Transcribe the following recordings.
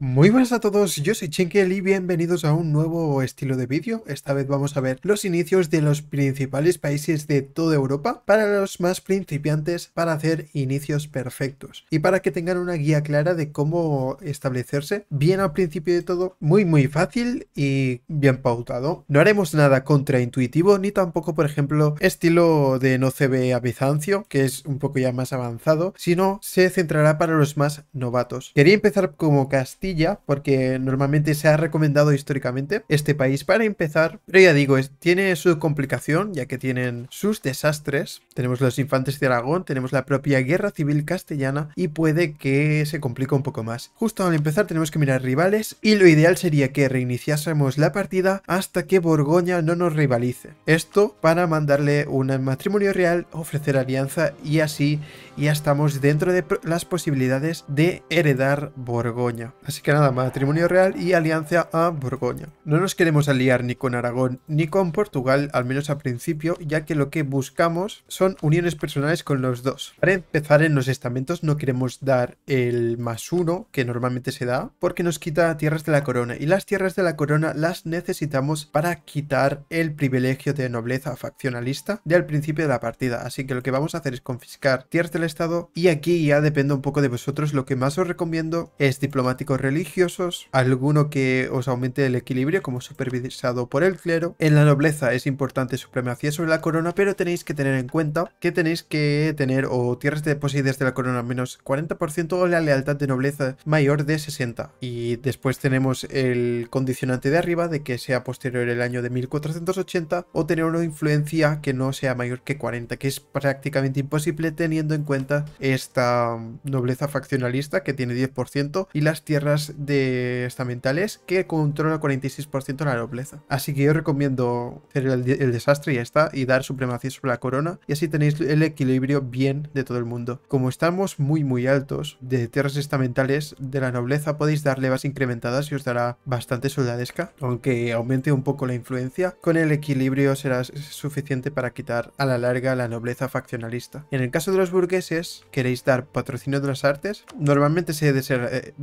Muy buenas a todos, yo soy Chinkel y bienvenidos a un nuevo estilo de vídeo. Esta vez vamos a ver los inicios de los principales países de toda Europa para los más principiantes para hacer inicios perfectos y para que tengan una guía clara de cómo establecerse bien al principio de todo, muy muy fácil y bien pautado. No haremos nada contraintuitivo ni tampoco por ejemplo estilo de no ve a Bizancio, que es un poco ya más avanzado, sino se centrará para los más novatos. Quería empezar como castillo porque normalmente se ha recomendado históricamente este país para empezar, pero ya digo, tiene su complicación, ya que tienen sus desastres, tenemos los infantes de Aragón, tenemos la propia guerra civil castellana y puede que se complique un poco más. Justo al empezar tenemos que mirar rivales y lo ideal sería que reiniciásemos la partida hasta que Borgoña no nos rivalice. Esto para mandarle un matrimonio real, ofrecer alianza y así ya estamos dentro de las posibilidades de heredar Borgoña. Así que nada, matrimonio real y alianza a Borgoña. No nos queremos aliar ni con Aragón ni con Portugal, al menos al principio, ya que lo que buscamos son uniones personales con los dos. Para empezar en los estamentos no queremos dar el más uno que normalmente se da, porque nos quita tierras de la corona y las tierras de la corona las necesitamos para quitar el privilegio de nobleza faccionalista del principio de la partida. Así que lo que vamos a hacer es confiscar tierras del Estado y aquí ya depende un poco de vosotros. Lo que más os recomiendo es diplomático religiosos, alguno que os aumente el equilibrio como supervisado por el clero. En la nobleza es importante supremacía sobre la corona, pero tenéis que tener en cuenta que tenéis que tener o tierras de poseídas de la corona menos 40% o la lealtad de nobleza mayor de 60. Y después tenemos el condicionante de arriba de que sea posterior el año de 1480 o tener una influencia que no sea mayor que 40, que es prácticamente imposible teniendo en cuenta esta nobleza faccionalista que tiene 10% y las tierras de estamentales que controla 46% la nobleza. Así que yo recomiendo hacer el, desastre y ya está, y dar supremacía sobre la corona, y así tenéis el equilibrio bien de todo el mundo. Como estamos muy muy altos de tierras estamentales de la nobleza, podéis dar levas incrementadas y os dará bastante soldadesca, aunque aumente un poco la influencia, con el equilibrio será suficiente para quitar a la larga la nobleza faccionalista. En el caso de los burgueses, queréis dar patrocinio de las artes, normalmente se desheredará eh,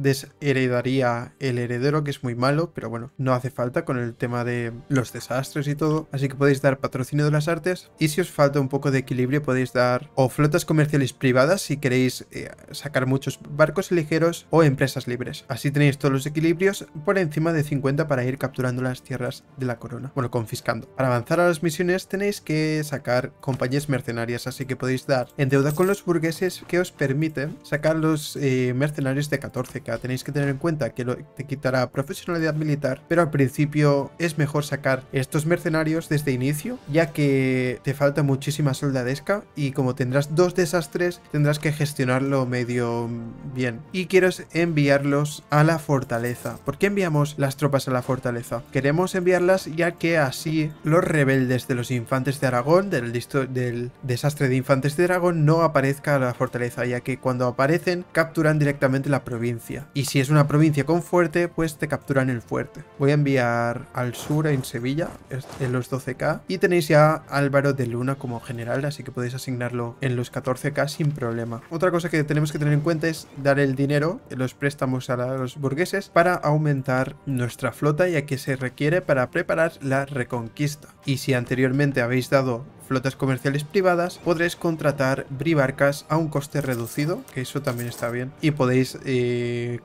daría el heredero, que es muy malo, pero bueno, no hace falta con el tema de los desastres y todo. Así que podéis dar patrocinio de las artes. Y si os falta un poco de equilibrio, podéis dar o flotas comerciales privadas si queréis eh, sacar muchos barcos ligeros o empresas libres. Así tenéis todos los equilibrios por encima de 50 para ir capturando las tierras de la corona. Bueno, confiscando. Para avanzar a las misiones tenéis que sacar compañías mercenarias, así que podéis dar en deuda con los burgueses que os permiten sacar los eh, mercenarios de 14, que tenéis que tener cuenta que te quitará profesionalidad militar, pero al principio es mejor sacar estos mercenarios desde inicio, ya que te falta muchísima soldadesca y como tendrás dos desastres, tendrás que gestionarlo medio bien. Y quieres enviarlos a la fortaleza. ¿Por qué enviamos las tropas a la fortaleza? Queremos enviarlas ya que así los rebeldes de los infantes de Aragón, del, del desastre de infantes de Aragón, no aparezca a la fortaleza, ya que cuando aparecen capturan directamente la provincia. Y si es una provincia con fuerte, pues te capturan el fuerte. Voy a enviar al sur, en Sevilla, en los 12k. Y tenéis ya Álvaro de Luna como general, así que podéis asignarlo en los 14k sin problema. Otra cosa que tenemos que tener en cuenta es dar el dinero, los préstamos a los burgueses, para aumentar nuestra flota, ya que se requiere para preparar la reconquista. Y si anteriormente habéis dado flotas comerciales privadas, podréis contratar bribarcas a un coste reducido, que eso también está bien. Y podéis eh,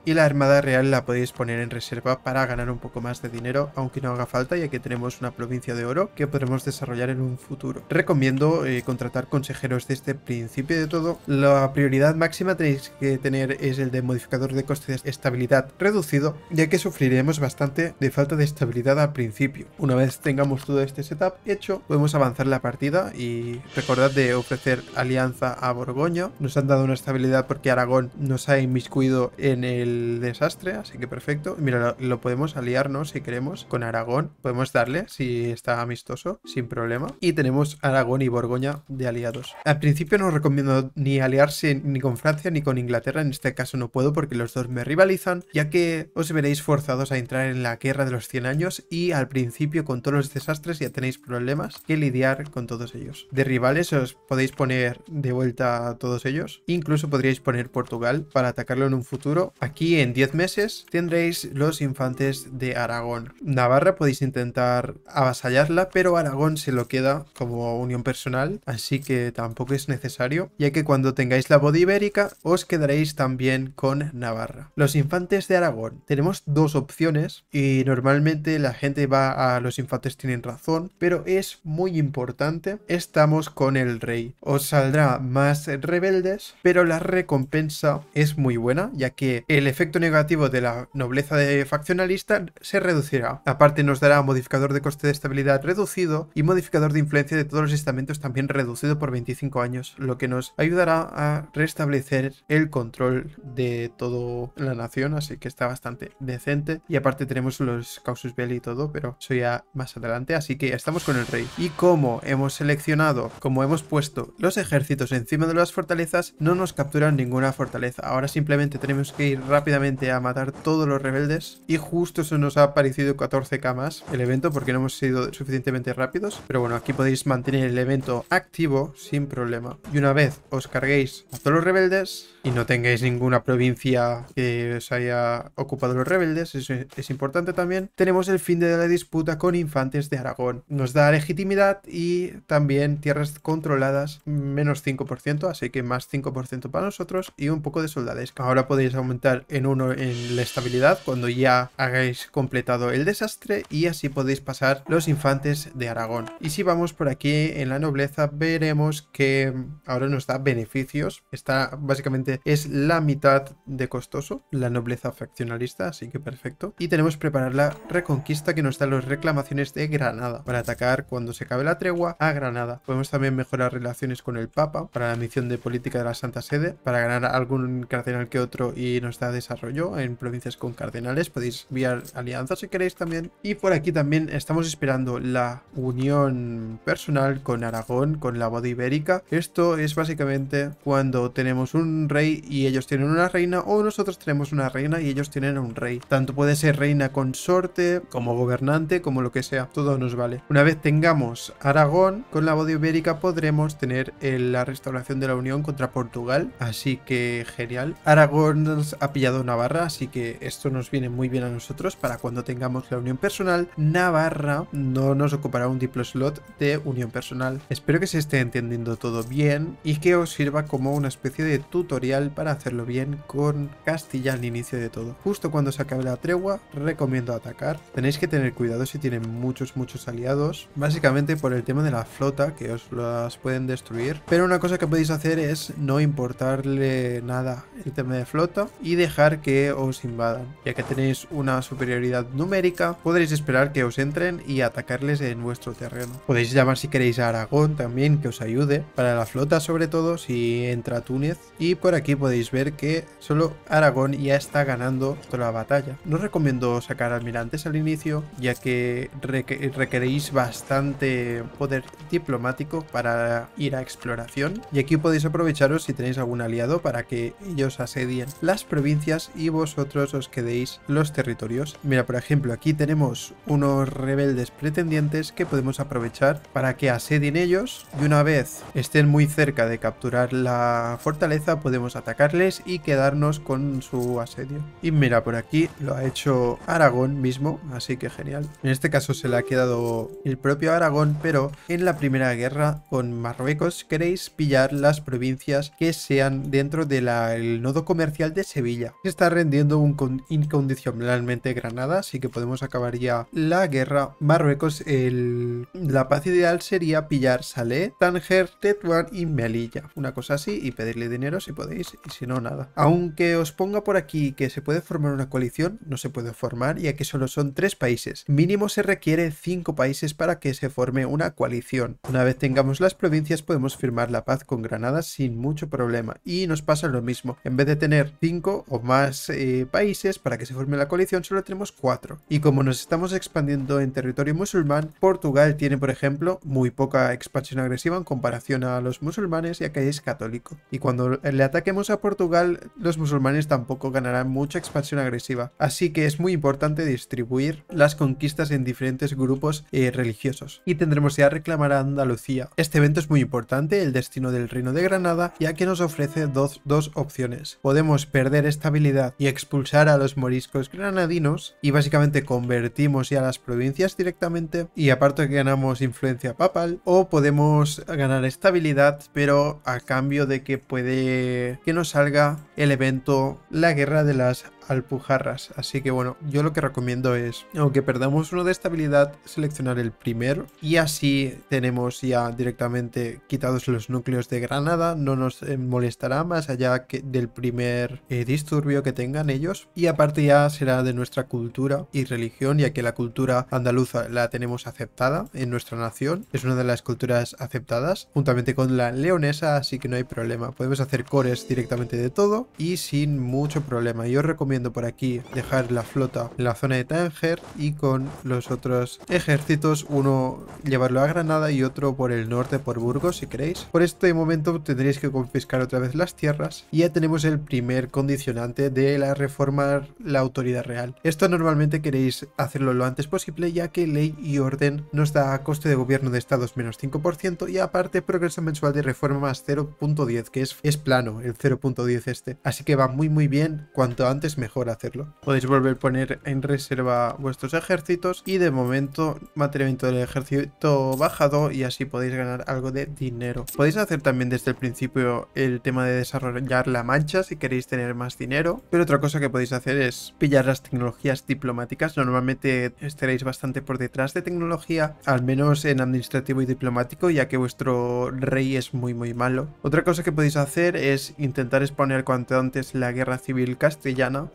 real la podéis poner en reserva para ganar un poco más de dinero, aunque no haga falta ya que tenemos una provincia de oro que podremos desarrollar en un futuro. Recomiendo eh, contratar consejeros desde el este principio de todo. La prioridad máxima tenéis que tener es el de modificador de costes estabilidad reducido, ya que sufriremos bastante de falta de estabilidad al principio. Una vez tengamos todo este setup hecho, podemos avanzar la partida y recordad de ofrecer alianza a Borgoño. Nos han dado una estabilidad porque Aragón nos ha inmiscuido en el desastre, así que perfecto. Mira, lo, podemos aliarnos si queremos con Aragón. Podemos darle si está amistoso, sin problema. Y tenemos Aragón y Borgoña de aliados. Al principio no recomiendo ni aliarse ni con Francia ni con Inglaterra. En este caso no puedo porque los dos me rivalizan, ya que os veréis forzados a entrar en la guerra de los 100 años y al principio con todos los desastres ya tenéis problemas que lidiar con todos ellos. De rivales os podéis poner de vuelta a todos ellos. Incluso podríais poner Portugal para atacarlo en un futuro. Aquí en 10 meses tendréis los infantes de Aragón. Navarra podéis intentar avasallarla, pero Aragón se lo queda como unión personal, así que tampoco es necesario, ya que cuando tengáis la boda ibérica os quedaréis también con Navarra. Los infantes de Aragón. Tenemos dos opciones y normalmente la gente va a los infantes tienen razón, pero es muy importante. Estamos con el rey. Os saldrá más rebeldes, pero la recompensa es muy buena, ya que el efecto negativo de la nobleza de faccionalista se reducirá. Aparte nos dará modificador de coste de estabilidad reducido y modificador de influencia de todos los estamentos también reducido por 25 años, lo que nos ayudará a restablecer el control de toda la nación, así que está bastante decente. Y aparte tenemos los causus belli y todo, pero eso ya más adelante, así que ya estamos con el rey. Y como hemos seleccionado, como hemos puesto los ejércitos encima de las fortalezas, no nos capturan ninguna fortaleza. Ahora simplemente tenemos que ir rápidamente a matar todos los rebeldes. Y justo eso nos ha aparecido 14k más el evento porque no hemos sido suficientemente rápidos. Pero bueno, aquí podéis mantener el evento activo sin problema. Y una vez os carguéis a todos los rebeldes y no tengáis ninguna provincia que os haya ocupado los rebeldes, eso es importante también, tenemos el fin de la disputa con infantes de Aragón. Nos da legitimidad y también tierras controladas menos 5%, así que más 5% para nosotros y un poco de soldades. Ahora podéis aumentar en uno en la estabilidad cuando ya hagáis completado el desastre y así podéis pasar los infantes de Aragón. Y si vamos por aquí en la nobleza veremos que ahora nos da beneficios. Está básicamente es la mitad de costoso la nobleza faccionalista, así que perfecto. Y tenemos preparar la reconquista que nos da las reclamaciones de Granada para atacar cuando se acabe la tregua a Granada. Podemos también mejorar relaciones con el Papa para la misión de política de la Santa Sede para ganar algún cardenal que otro y nos da desarrollo en provincias con cardenales. Podéis enviar alianzas si queréis también. Y por aquí también estamos esperando la unión personal con Aragón, con la boda ibérica. Esto es básicamente cuando tenemos un rey y ellos tienen una reina o nosotros tenemos una reina y ellos tienen un rey. Tanto puede ser reina consorte como gobernante, como lo que sea. Todo nos vale. Una vez tengamos Aragón, con la boda ibérica podremos tener la restauración de la unión contra Portugal. Así que genial. Aragón nos ha pillado Navarra así que esto nos viene muy bien a nosotros para cuando tengamos la unión personal. Navarra no nos ocupará un diplo slot de unión personal. Espero que se esté entendiendo todo bien y que os sirva como una especie de tutorial para hacerlo bien con Castilla al inicio de todo. Justo cuando se acabe la tregua, recomiendo atacar. Tenéis que tener cuidado si tienen muchos, muchos aliados, básicamente por el tema de la flota, que os las pueden destruir. Pero una cosa que podéis hacer es no importarle nada el tema de flota y dejar que os invadan. Ya que tenéis una superioridad numérica, podréis esperar que os entren y atacarles en vuestro terreno. Podéis llamar si queréis a Aragón también que os ayude, para la flota sobre todo si entra Túnez. Y por aquí podéis ver que solo Aragón ya está ganando toda la batalla. No recomiendo sacar almirantes al inicio, ya que requeréis bastante poder diplomático para ir a exploración. Y aquí podéis aprovecharos si tenéis algún aliado para que ellos asedien las provincias y vosotros os quedéis los territorios. Mira, por ejemplo, aquí tenemos unos rebeldes pretendientes que podemos aprovechar para que asedien ellos y una vez estén muy cerca de capturar la fortaleza podemos atacarles y quedarnos con su asedio. Y mira, por aquí lo ha hecho Aragón mismo, así que genial. En este caso se le ha quedado el propio Aragón, pero en la primera guerra con Marruecos queréis pillar las provincias que sean dentro del el nodo comercial de Sevilla rendiendo un incondicionalmente Granada, así que podemos acabar ya la guerra. Marruecos, la paz ideal sería pillar Salé, Tanger, Tetuán y Melilla, una cosa así, y pedirle dinero si podéis, y si no, nada. Aunque os ponga por aquí que se puede formar una coalición, no se puede formar, ya que solo son tres países. Mínimo se requiere cinco países para que se forme una coalición. Una vez tengamos las provincias, podemos firmar la paz con Granada sin mucho problema, y nos pasa lo mismo. En vez de tener cinco o más eh, países para que se forme la coalición, solo tenemos cuatro. Y como nos estamos expandiendo en territorio musulmán, Portugal tiene, por ejemplo, muy poca expansión agresiva en comparación a los musulmanes, ya que es católico. Y cuando le ataquemos a Portugal, los musulmanes tampoco ganarán mucha expansión agresiva. Así que es muy importante distribuir las conquistas en diferentes grupos eh, religiosos. Y tendremos ya reclamar a Andalucía. Este evento es muy importante, el destino del reino de Granada, ya que nos ofrece dos, dos opciones. Podemos perder estabilidad y expulsar a los moriscos granadinos y básicamente convertimos ya las provincias directamente y aparte que ganamos influencia papal o podemos ganar estabilidad pero a cambio de que puede que nos salga el evento la guerra de las alpujarras. Así que bueno, yo lo que recomiendo es, aunque perdamos uno de estabilidad, seleccionar el primero y así tenemos ya directamente quitados los núcleos de granada, no nos eh, molestará más allá que del primer eh, disturbio que tengan ellos y aparte ya será de nuestra cultura y religión ya que la cultura andaluza la tenemos aceptada en nuestra nación, es una de las culturas aceptadas juntamente con la leonesa así que no hay problema, podemos hacer cores directamente de todo y sin mucho problema, yo recomiendo por aquí, dejar la flota en la zona de Tánger y con los otros ejércitos, uno llevarlo a Granada y otro por el norte, por Burgos, si queréis. Por este momento tendréis que confiscar otra vez las tierras y ya tenemos el primer condicionante de la reformar la autoridad real. Esto normalmente queréis hacerlo lo antes posible ya que ley y orden nos da coste de gobierno de estados menos 5% y aparte progreso mensual de reforma más 0.10 que es, es plano el 0.10 este. Así que va muy muy bien, cuanto antes mejor hacerlo. Podéis volver a poner en reserva vuestros ejércitos y de momento mantenimiento del ejército bajado y así podéis ganar algo de dinero. Podéis hacer también desde el principio el tema de desarrollar la mancha si queréis tener más dinero, pero otra cosa que podéis hacer es pillar las tecnologías diplomáticas. Normalmente estaréis bastante por detrás de tecnología, al menos en administrativo y diplomático, ya que vuestro rey es muy muy malo. Otra cosa que podéis hacer es intentar exponer cuanto antes la guerra civil castellana,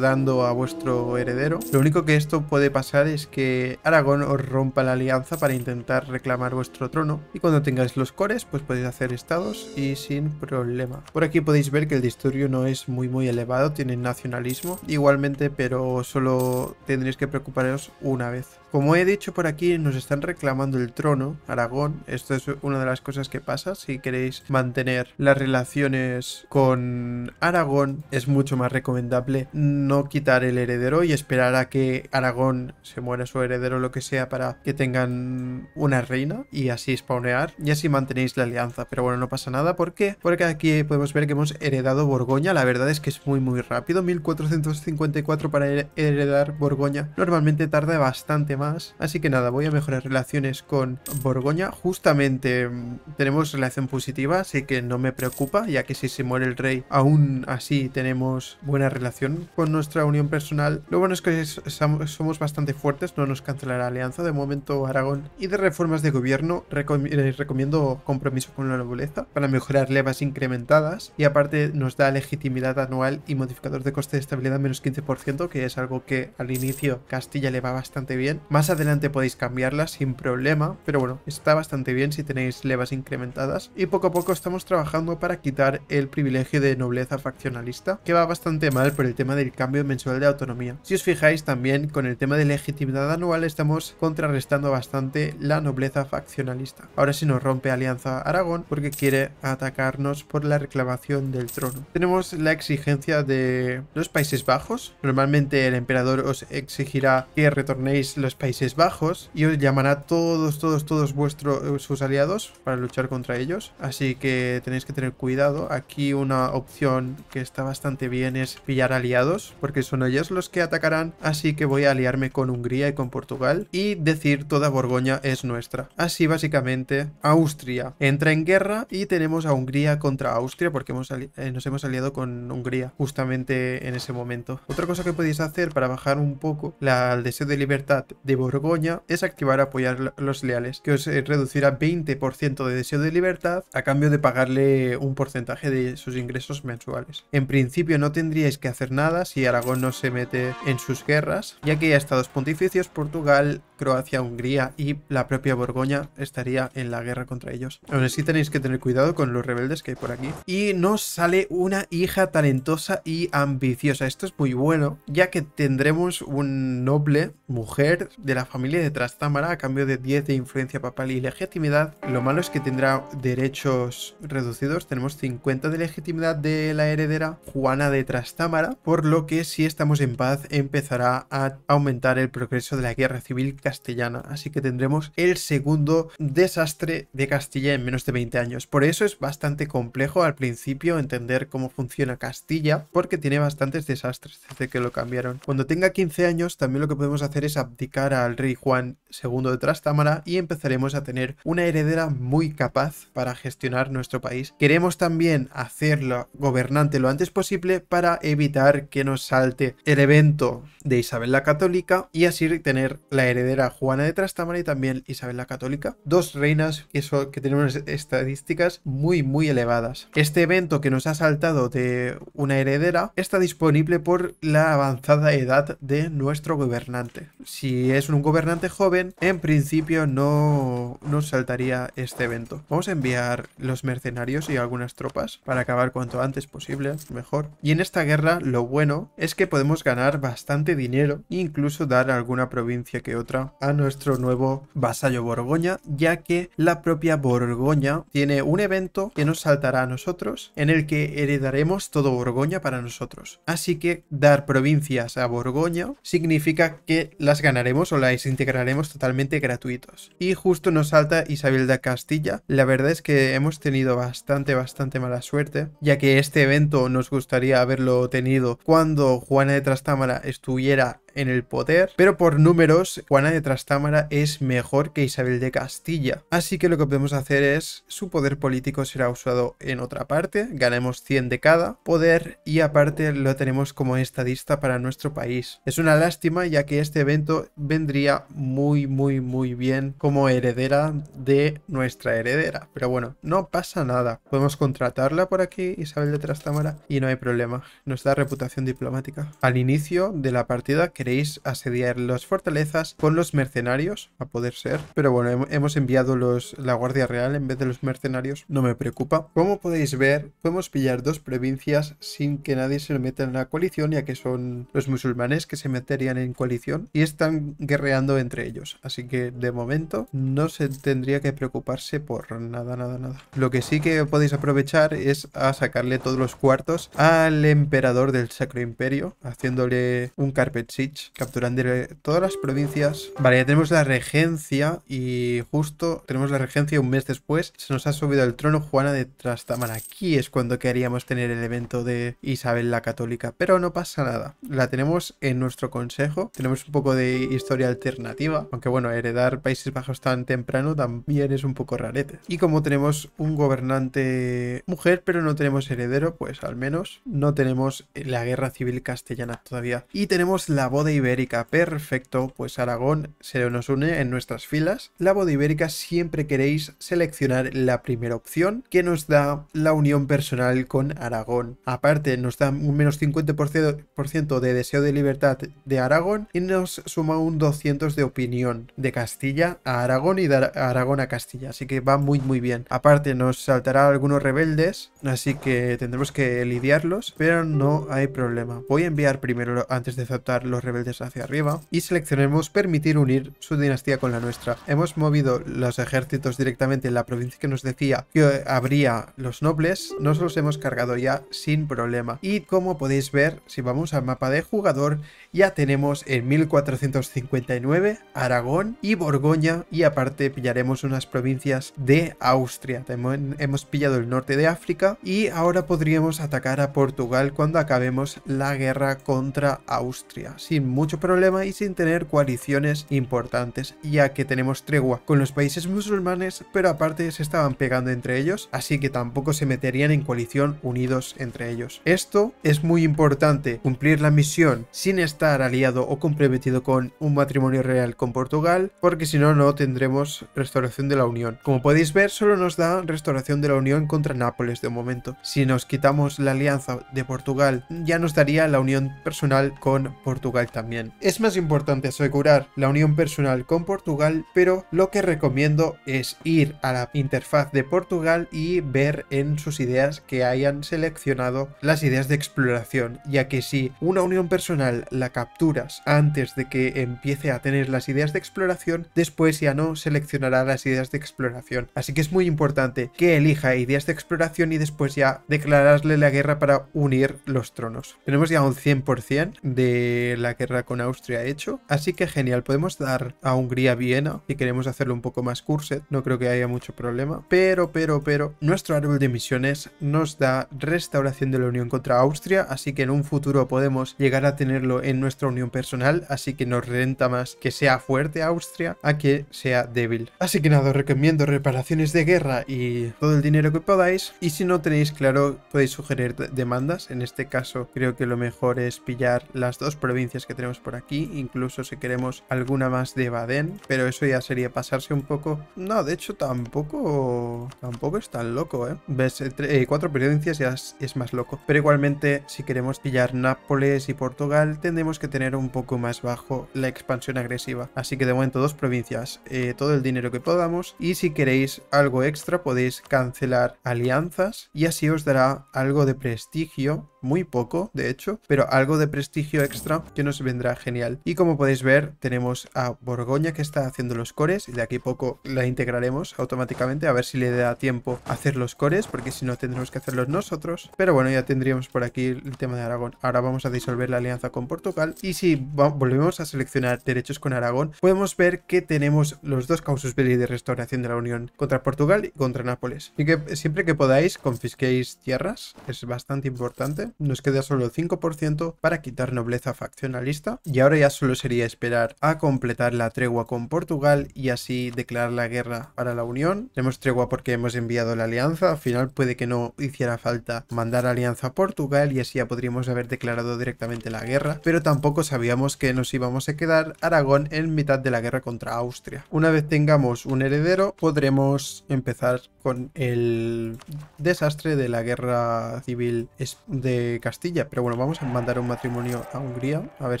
dando a vuestro heredero. Lo único que esto puede pasar es que Aragón os rompa la alianza para intentar reclamar vuestro trono y cuando tengáis los cores pues podéis hacer estados y sin problema. Por aquí podéis ver que el disturbio no es muy muy elevado, tiene nacionalismo igualmente pero solo tendréis que preocuparos una vez. Como he dicho por aquí, nos están reclamando el trono, Aragón. Esto es una de las cosas que pasa. Si queréis mantener las relaciones con Aragón, es mucho más recomendable no quitar el heredero y esperar a que Aragón se muera su heredero o lo que sea para que tengan una reina y así spawnear. Y así mantenéis la alianza. Pero bueno, no pasa nada. ¿Por qué? Porque aquí podemos ver que hemos heredado Borgoña. La verdad es que es muy, muy rápido. 1454 para heredar Borgoña. Normalmente tarda bastante Así que nada, voy a mejorar relaciones con Borgoña. Justamente mm, tenemos relación positiva, así que no me preocupa, ya que si se muere el rey, aún así tenemos buena relación con nuestra unión personal. Lo bueno es que somos bastante fuertes, no nos cancelará alianza de momento Aragón. Y de reformas de gobierno, eh, recomiendo compromiso con la nobleza para mejorar levas incrementadas y aparte nos da legitimidad anual y modificador de coste de estabilidad menos 15%, que es algo que al inicio Castilla le va bastante bien. Más adelante podéis cambiarlas sin problema, pero bueno, está bastante bien si tenéis levas incrementadas. Y poco a poco estamos trabajando para quitar el privilegio de nobleza faccionalista, que va bastante mal por el tema del cambio mensual de autonomía. Si os fijáis también, con el tema de legitimidad anual estamos contrarrestando bastante la nobleza faccionalista. Ahora sí nos rompe Alianza Aragón porque quiere atacarnos por la reclamación del trono. Tenemos la exigencia de los Países Bajos. Normalmente el emperador os exigirá que retornéis los Países Bajos y os llamará todos, todos, todos vuestros eh, sus aliados para luchar contra ellos. Así que tenéis que tener cuidado. Aquí una opción que está bastante bien es pillar aliados, porque son ellos los que atacarán. Así que voy a aliarme con Hungría y con Portugal y decir toda Borgoña es nuestra. Así básicamente Austria entra en guerra y tenemos a Hungría contra Austria porque eh, nos hemos aliado con Hungría justamente en ese momento. Otra cosa que podéis hacer para bajar un poco el deseo de libertad de Borgoña es activar apoyar a los leales, que os eh, reducirá 20% de deseo de libertad a cambio de pagarle un porcentaje de sus ingresos mensuales. En principio no tendríais que hacer nada si Aragón no se mete en sus guerras, ya que ya estados pontificios, Portugal, Croacia, Hungría y la propia Borgoña estaría en la guerra contra ellos. Aún así tenéis que tener cuidado con los rebeldes que hay por aquí. Y nos sale una hija talentosa y ambiciosa. Esto es muy bueno, ya que tendremos un noble, mujer, de la familia de Trastámara a cambio de 10 de influencia papal y legitimidad. Lo malo es que tendrá derechos reducidos. Tenemos 50 de legitimidad de la heredera Juana de Trastámara, por lo que si estamos en paz empezará a aumentar el progreso de la guerra civil castellana. Así que tendremos el segundo desastre de Castilla en menos de 20 años. Por eso es bastante complejo al principio entender cómo funciona Castilla, porque tiene bastantes desastres desde que lo cambiaron. Cuando tenga 15 años también lo que podemos hacer es abdicar al rey Juan II de Trastámara y empezaremos a tener una heredera muy capaz para gestionar nuestro país. Queremos también hacerla gobernante lo antes posible para evitar que nos salte el evento de Isabel la Católica y así tener la heredera Juana de Trastámara y también Isabel la Católica, dos reinas que, que tenemos estadísticas muy muy elevadas. Este evento que nos ha saltado de una heredera está disponible por la avanzada edad de nuestro gobernante. Si es un gobernante joven, en principio no nos saltaría este evento. Vamos a enviar los mercenarios y algunas tropas para acabar cuanto antes posible, mejor. Y en esta guerra lo bueno es que podemos ganar bastante dinero incluso dar alguna provincia que otra a nuestro nuevo vasallo Borgoña, ya que la propia Borgoña tiene un evento que nos saltará a nosotros, en el que heredaremos todo Borgoña para nosotros. Así que dar provincias a Borgoña significa que las ganaremos o las integraremos totalmente gratuitos. Y justo nos salta Isabel de Castilla. La verdad es que hemos tenido bastante, bastante mala suerte, ya que este evento nos gustaría haberlo tenido cuando Juana de Trastámara estuviera en el poder, pero por números Juana de Trastámara es mejor que Isabel de Castilla. Así que lo que podemos hacer es, su poder político será usado en otra parte, ganemos 100 de cada poder y aparte lo tenemos como estadista para nuestro país. Es una lástima ya que este evento vendría muy muy muy bien como heredera de nuestra heredera, pero bueno, no pasa nada. Podemos contratarla por aquí, Isabel de Trastámara, y no hay problema. Nos da reputación diplomática. Al inicio de la partida queréis asediar las fortalezas con los mercenarios, a poder ser. Pero bueno, hemos enviado la Guardia Real en vez de los mercenarios, no me preocupa. Como podéis ver, podemos pillar dos provincias sin que nadie se lo meta en la coalición, ya que son los musulmanes que se meterían en coalición y están guerreando entre ellos. Así que de momento no se tendría que preocuparse por nada, nada, nada. Lo que sí que podéis aprovechar es a sacarle todos los cuartos al emperador del Sacro Imperio, haciéndole un carpetcito capturando todas las provincias. Vale, ya tenemos la regencia y justo tenemos la regencia un mes después. Se nos ha subido el trono Juana de Trastámara. Aquí es cuando queríamos tener el evento de Isabel la Católica, pero no pasa nada. La tenemos en nuestro consejo. Tenemos un poco de historia alternativa, aunque bueno, heredar Países Bajos tan temprano también es un poco rarete. Y como tenemos un gobernante mujer, pero no tenemos heredero, pues al menos no tenemos la guerra civil castellana todavía. Y tenemos la voz de ibérica. Perfecto, pues Aragón se nos une en nuestras filas. La boda ibérica siempre queréis seleccionar la primera opción que nos da la unión personal con Aragón. Aparte nos da un menos 50% de deseo de libertad de Aragón y nos suma un 200 de opinión de Castilla a Aragón y de Aragón a Castilla. Así que va muy muy bien. Aparte nos saltará algunos rebeldes, así que tendremos que lidiarlos, pero no hay problema. Voy a enviar primero antes de aceptar los rebeldes rebeldes hacia arriba y seleccionemos permitir unir su dinastía con la nuestra. Hemos movido los ejércitos directamente en la provincia que nos decía que habría los nobles, nos los hemos cargado ya sin problema. Y como podéis ver, si vamos al mapa de jugador, ya tenemos en 1459 Aragón y Borgoña y aparte pillaremos unas provincias de Austria. hemos pillado el norte de África y ahora podríamos atacar a Portugal cuando acabemos la guerra contra Austria mucho problema y sin tener coaliciones importantes, ya que tenemos tregua con los países musulmanes, pero aparte se estaban pegando entre ellos, así que tampoco se meterían en coalición unidos entre ellos. Esto es muy importante, cumplir la misión sin estar aliado o comprometido con un matrimonio real con Portugal, porque si no, no tendremos restauración de la Unión. Como podéis ver, solo nos da restauración de la Unión contra Nápoles de momento. Si nos quitamos la alianza de Portugal, ya nos daría la unión personal con Portugal también. Es más importante asegurar la unión personal con Portugal, pero lo que recomiendo es ir a la interfaz de Portugal y ver en sus ideas que hayan seleccionado las ideas de exploración, ya que si una unión personal la capturas antes de que empiece a tener las ideas de exploración, después ya no seleccionará las ideas de exploración. Así que es muy importante que elija ideas de exploración y después ya declararle la guerra para unir los tronos. Tenemos ya un 100% de la guerra con Austria hecho. Así que genial, podemos dar a Hungría Viena si queremos hacerlo un poco más curset. No creo que haya mucho problema. Pero, pero, pero, nuestro árbol de misiones nos da restauración de la unión contra Austria. Así que en un futuro podemos llegar a tenerlo en nuestra unión personal. Así que nos renta más que sea fuerte Austria a que sea débil. Así que nada, os recomiendo reparaciones de guerra y todo el dinero que podáis. Y si no tenéis claro, podéis sugerir demandas. En este caso, creo que lo mejor es pillar las dos provincias que tenemos por aquí, incluso si queremos alguna más de Baden, pero eso ya sería pasarse un poco... No, de hecho tampoco... Tampoco es tan loco, ¿eh? Ves, eh, eh, cuatro provincias ya es, más loco, pero igualmente si queremos pillar Nápoles y Portugal tendremos que tener un poco más bajo la expansión agresiva, así que de momento dos provincias, eh, todo el dinero que podamos y si queréis algo extra podéis cancelar alianzas y así os dará algo de prestigio, muy poco de hecho, pero algo de prestigio extra que nos vendrá genial. Y como podéis ver, tenemos a Borgoña que está haciendo los cores y de aquí a poco la integraremos automáticamente a ver si le da tiempo hacer los cores, porque si no tendremos que hacerlos nosotros. Pero bueno, ya tendríamos por aquí el tema de Aragón. Ahora vamos a disolver la alianza con Portugal y si volvemos a seleccionar derechos con Aragón, podemos ver que tenemos los dos causos de restauración de la Unión contra Portugal y contra Nápoles. Y que siempre que podáis confisquéis tierras, es bastante importante. Nos queda solo el 5% para quitar nobleza faccional lista y ahora ya solo sería esperar a completar la tregua con Portugal y así declarar la guerra para la Unión. Tenemos tregua porque hemos enviado la alianza, al final puede que no hiciera falta mandar alianza a Portugal y así ya podríamos haber declarado directamente la guerra, pero tampoco sabíamos que nos íbamos a quedar Aragón en mitad de la guerra contra Austria. Una vez tengamos un heredero podremos empezar con el desastre de la guerra civil de Castilla, pero bueno, vamos a mandar un matrimonio a Hungría, a ver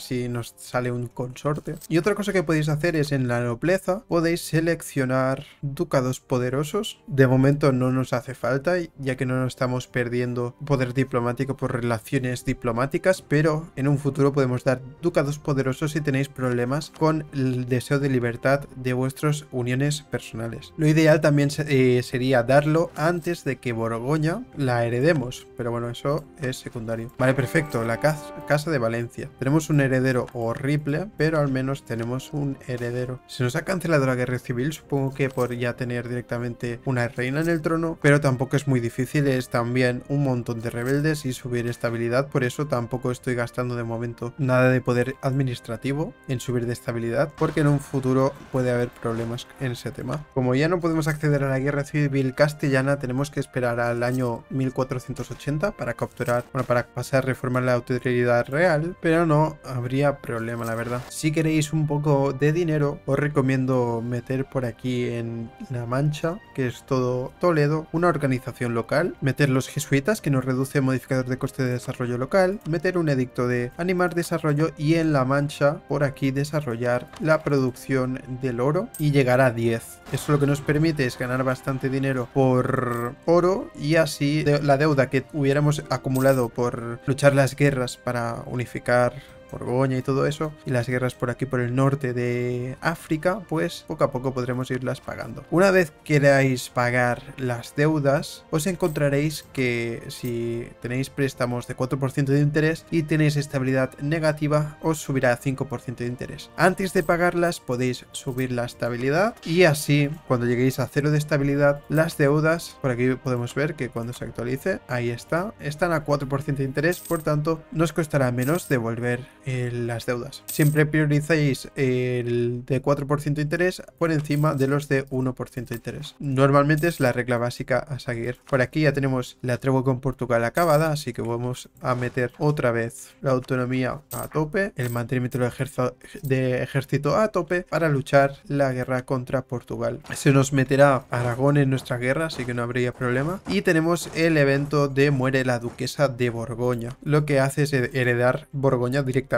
si nos sale un consorte. Y otra cosa que podéis hacer es en la nobleza, podéis seleccionar ducados poderosos. De momento no nos hace falta, ya que no estamos perdiendo poder diplomático por relaciones diplomáticas, pero en un futuro podemos dar ducados poderosos si tenéis problemas con el deseo de libertad de vuestras uniones personales. Lo ideal también eh, sería darlo antes de que Borgoña la heredemos, pero bueno, eso es secundario. Vale, perfecto, la casa de Valencia. Tenemos un heredero horrible, pero al menos tenemos un heredero. Se nos ha cancelado la guerra civil, supongo que por ya tener directamente una reina en el trono, pero tampoco es muy difícil, es también un montón de rebeldes y subir estabilidad, por eso tampoco estoy gastando de momento nada de poder administrativo en subir de estabilidad, porque en un futuro puede haber problemas en ese tema. Como ya no podemos acceder a la guerra civil castellana, tenemos que esperar al año 1480 para capturar, bueno, para pasar a reformar la autoridad real, pero no habría problema, la verdad. Si queréis un poco de dinero, os recomiendo meter por aquí en La Mancha, que es todo Toledo, una organización local, meter los jesuitas, que nos reduce modificador de coste de desarrollo local, meter un edicto de animar desarrollo y en La Mancha, por aquí, desarrollar la producción del oro y llegar a 10. Eso lo que nos permite es ganar bastante dinero por oro y así la deuda que hubiéramos acumulado por luchar las guerras para unificar Borgoña y todo eso, y las guerras por aquí por el norte de África, pues poco a poco podremos irlas pagando. Una vez queráis pagar las deudas, os encontraréis que si tenéis préstamos de 4% de interés y tenéis estabilidad negativa, os subirá a 5% de interés. Antes de pagarlas podéis subir la estabilidad y así cuando lleguéis a cero de estabilidad, las deudas, por aquí podemos ver que cuando se actualice, ahí está, están a 4% de interés, por tanto nos costará menos devolver las deudas. Siempre priorizáis el de 4% de interés por encima de los de 1% de interés. Normalmente es la regla básica a seguir. Por aquí ya tenemos la tregua con Portugal acabada, así que vamos a meter otra vez la autonomía a tope, el mantenimiento de, ejército, de ejército a tope para luchar la guerra contra Portugal. Se nos meterá Aragón en nuestra guerra, así que no habría problema. Y tenemos el evento de muere la duquesa de Borgoña. Lo que hace es heredar Borgoña directamente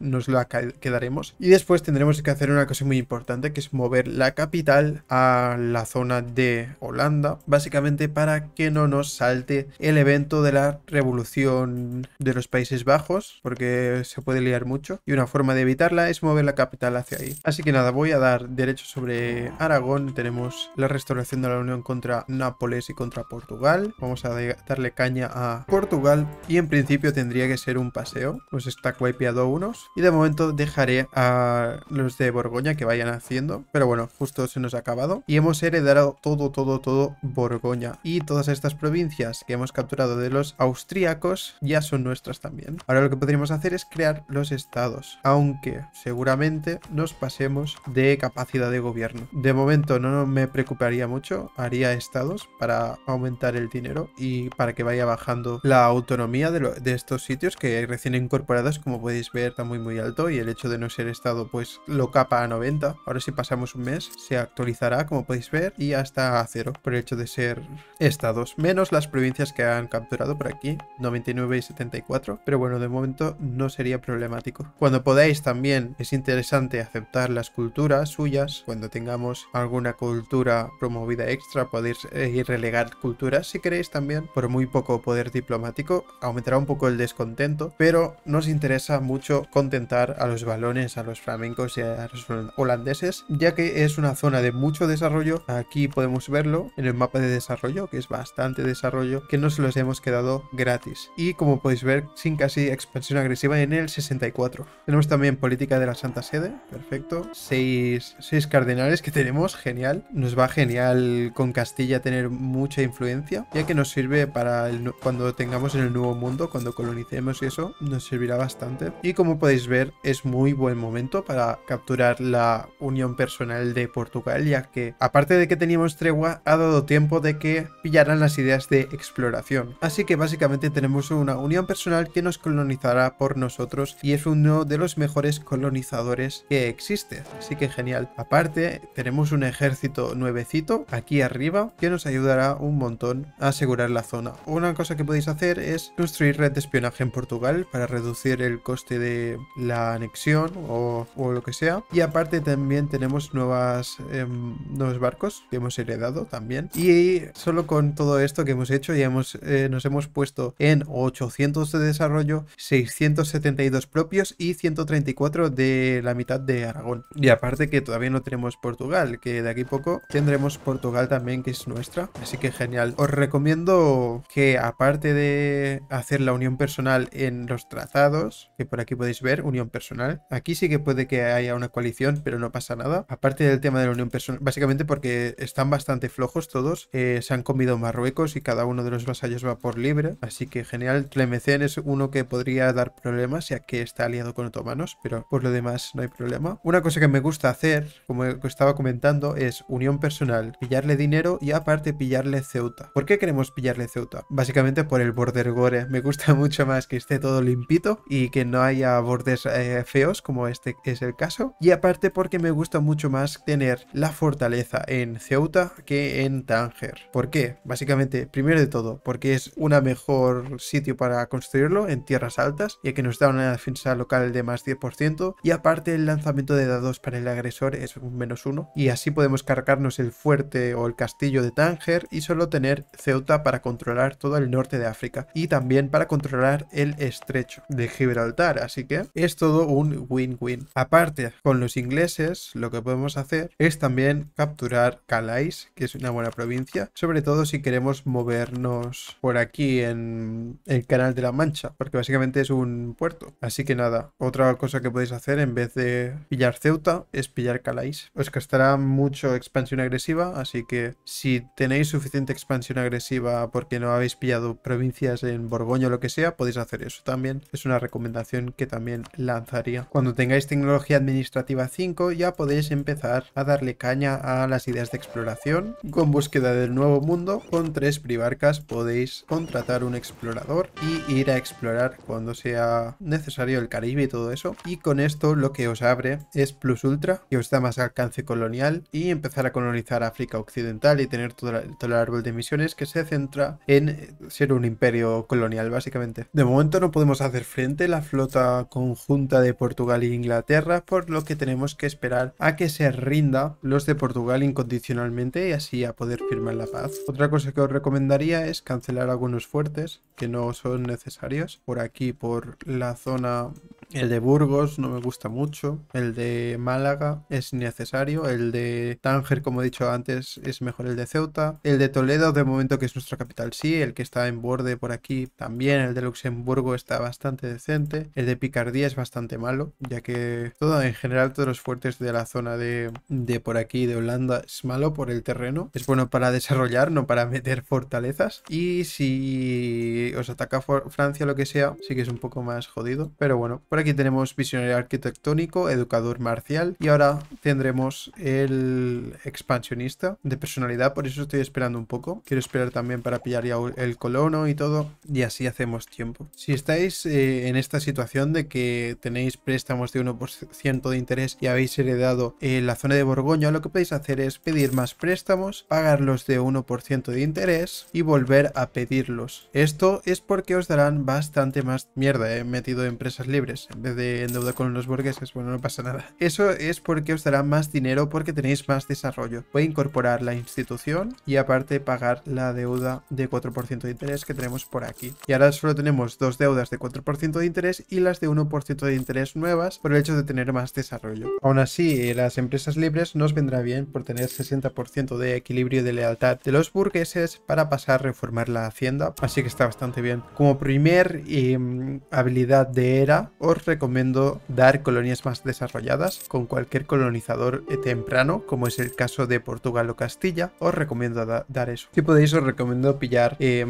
nos la quedaremos. Y después tendremos que hacer una cosa muy importante, que es mover la capital a la zona de Holanda, básicamente para que no nos salte el evento de la revolución de los Países Bajos, porque se puede liar mucho. Y una forma de evitarla es mover la capital hacia ahí. Así que nada, voy a dar derecho sobre Aragón. Tenemos la restauración de la Unión contra Nápoles y contra Portugal. Vamos a darle caña a Portugal y en principio tendría que ser un paseo. Pues está unos. Y de momento dejaré a los de Borgoña que vayan haciendo. Pero bueno, justo se nos ha acabado. Y hemos heredado todo, todo, todo Borgoña. Y todas estas provincias que hemos capturado de los austríacos ya son nuestras también. Ahora lo que podríamos hacer es crear los estados. Aunque seguramente nos pasemos de capacidad de gobierno. De momento no me preocuparía mucho. Haría estados para aumentar el dinero y para que vaya bajando la autonomía de, de estos sitios que hay recién incorporados como podéis ver está muy muy alto y el hecho de no ser estado pues lo capa a 90. Ahora si pasamos un mes se actualizará como podéis ver y hasta a cero por el hecho de ser estados. Menos las provincias que han capturado por aquí, 99 y 74. Pero bueno, de momento no sería problemático. Cuando podáis también es interesante aceptar las culturas suyas. Cuando tengamos alguna cultura promovida extra podéis eh, ir relegar culturas si queréis también. Por muy poco poder diplomático aumentará un poco el descontento, pero nos interesa mucho contentar a los balones, a los flamencos y a los holandeses, ya que es una zona de mucho desarrollo. Aquí podemos verlo en el mapa de desarrollo, que es bastante desarrollo, que no se los hemos quedado gratis. Y como podéis ver, sin casi expansión agresiva en el 64. Tenemos también política de la Santa Sede, perfecto. Seis, seis cardenales que tenemos, genial. Nos va genial con Castilla tener mucha influencia, ya que nos sirve para el, cuando tengamos en el nuevo mundo, cuando colonicemos y eso, nos servirá bastante y como podéis ver es muy buen momento para capturar la unión personal de Portugal ya que aparte de que teníamos tregua ha dado tiempo de que pillaran las ideas de exploración. Así que básicamente tenemos una unión personal que nos colonizará por nosotros y es uno de los mejores colonizadores que existe. Así que genial. Aparte tenemos un ejército nuevecito aquí arriba que nos ayudará un montón a asegurar la zona. Una cosa que podéis hacer es construir red de espionaje en Portugal para reducir el coste de la anexión o, lo que sea. Y aparte también tenemos nuevas, em, nuevos barcos que hemos heredado también. Y solo con todo esto que hemos hecho ya hemos, eh, nos hemos puesto en 800 de desarrollo, 672 propios y 134 de la mitad de Aragón. Y aparte que todavía no tenemos Portugal, que de aquí a poco tendremos Portugal también que es nuestra. Así que genial. Os recomiendo que aparte de hacer la unión personal en los trazados, que por aquí podéis ver, unión personal. Aquí sí que puede que haya una coalición, pero no pasa nada. Aparte del tema de la unión personal, básicamente porque están bastante flojos todos. Eh, se han comido Marruecos y cada uno de los vasallos va por libre. Así que genial. Tlemcen es uno que podría dar problemas, ya que está aliado con otomanos, pero por lo demás no hay problema. Una cosa que me gusta hacer, como estaba comentando, es unión personal, pillarle dinero y aparte pillarle Ceuta. ¿Por qué queremos pillarle Ceuta? Básicamente por el border gore. Me gusta mucho más que esté todo limpito y que no haya a bordes eh, feos, como este es el caso. Y aparte porque me gusta mucho más tener la fortaleza en Ceuta que en Tánger. ¿Por qué? Básicamente, primero de todo, porque es un mejor sitio para construirlo en tierras altas, ya que nos da una defensa local de más 10%. Y aparte el lanzamiento de dados para el agresor es un menos uno Y así podemos cargarnos el fuerte o el castillo de Tánger y solo tener Ceuta para controlar todo el norte de África. Y también para controlar el estrecho de Gibraltar así que es todo un win-win. Aparte, con los ingleses lo que podemos hacer es también capturar Calais, que es una buena provincia, sobre todo si queremos movernos por aquí en el Canal de la Mancha, porque básicamente es un puerto. Así que nada, otra cosa que podéis hacer en vez de pillar Ceuta es pillar Calais. Os gastará mucho expansión agresiva, así que si tenéis suficiente expansión agresiva porque no habéis pillado provincias en Borgoña o lo que sea, podéis hacer eso también. Es una recomendación que también lanzaría. Cuando tengáis tecnología administrativa 5 ya podéis empezar a darle caña a las ideas de exploración. Con búsqueda del nuevo mundo, con tres privarcas podéis contratar un explorador y ir a explorar cuando sea necesario el Caribe y todo eso. Y con esto lo que os abre es Plus Ultra, que os da más alcance colonial y empezar a colonizar África Occidental y tener todo, todo el árbol de misiones que se centra en ser un imperio colonial básicamente. De momento no podemos hacer frente, la flota conjunta de Portugal e Inglaterra, por lo que tenemos que esperar a que se rinda los de Portugal incondicionalmente y así a poder firmar la paz. Otra cosa que os recomendaría es cancelar algunos fuertes que no son necesarios por aquí, por la zona el de Burgos no me gusta mucho. El de Málaga es necesario. El de Tánger, como he dicho antes, es mejor el de Ceuta. El de Toledo, de momento que es nuestra capital, sí. El que está en borde por aquí también. El de Luxemburgo está bastante decente. El de Picardía es bastante malo, ya que todo en general, todos los fuertes de la zona de, de por aquí, de Holanda, es malo por el terreno. Es bueno para desarrollar, no para meter fortalezas. Y si os ataca Francia, lo que sea, sí que es un poco más jodido. Pero bueno, por aquí Aquí tenemos visionario arquitectónico, educador marcial y ahora tendremos el expansionista de personalidad, por eso estoy esperando un poco. Quiero esperar también para pillar ya el colono y todo y así hacemos tiempo. Si estáis eh, en esta situación de que tenéis préstamos de 1% de interés y habéis heredado eh, la zona de Borgoña, lo que podéis hacer es pedir más préstamos, pagarlos de 1% de interés y volver a pedirlos. Esto es porque os darán bastante más mierda, he eh, metido empresas libres en vez de endeudar con los burgueses. Bueno, no pasa nada. Eso es porque os dará más dinero porque tenéis más desarrollo. Voy a incorporar la institución y aparte pagar la deuda de 4% de interés que tenemos por aquí. Y ahora solo tenemos dos deudas de 4% de interés y las de 1% de interés nuevas por el hecho de tener más desarrollo. Aún así, las empresas libres nos vendrá bien por tener 60% de equilibrio de lealtad de los burgueses para pasar a reformar la hacienda. Así que está bastante bien. Como primer em, habilidad de era, os recomiendo dar colonias más desarrolladas con cualquier colonizador eh, temprano, como es el caso de Portugal o Castilla, os recomiendo dar eso. Si podéis os recomiendo pillar eh,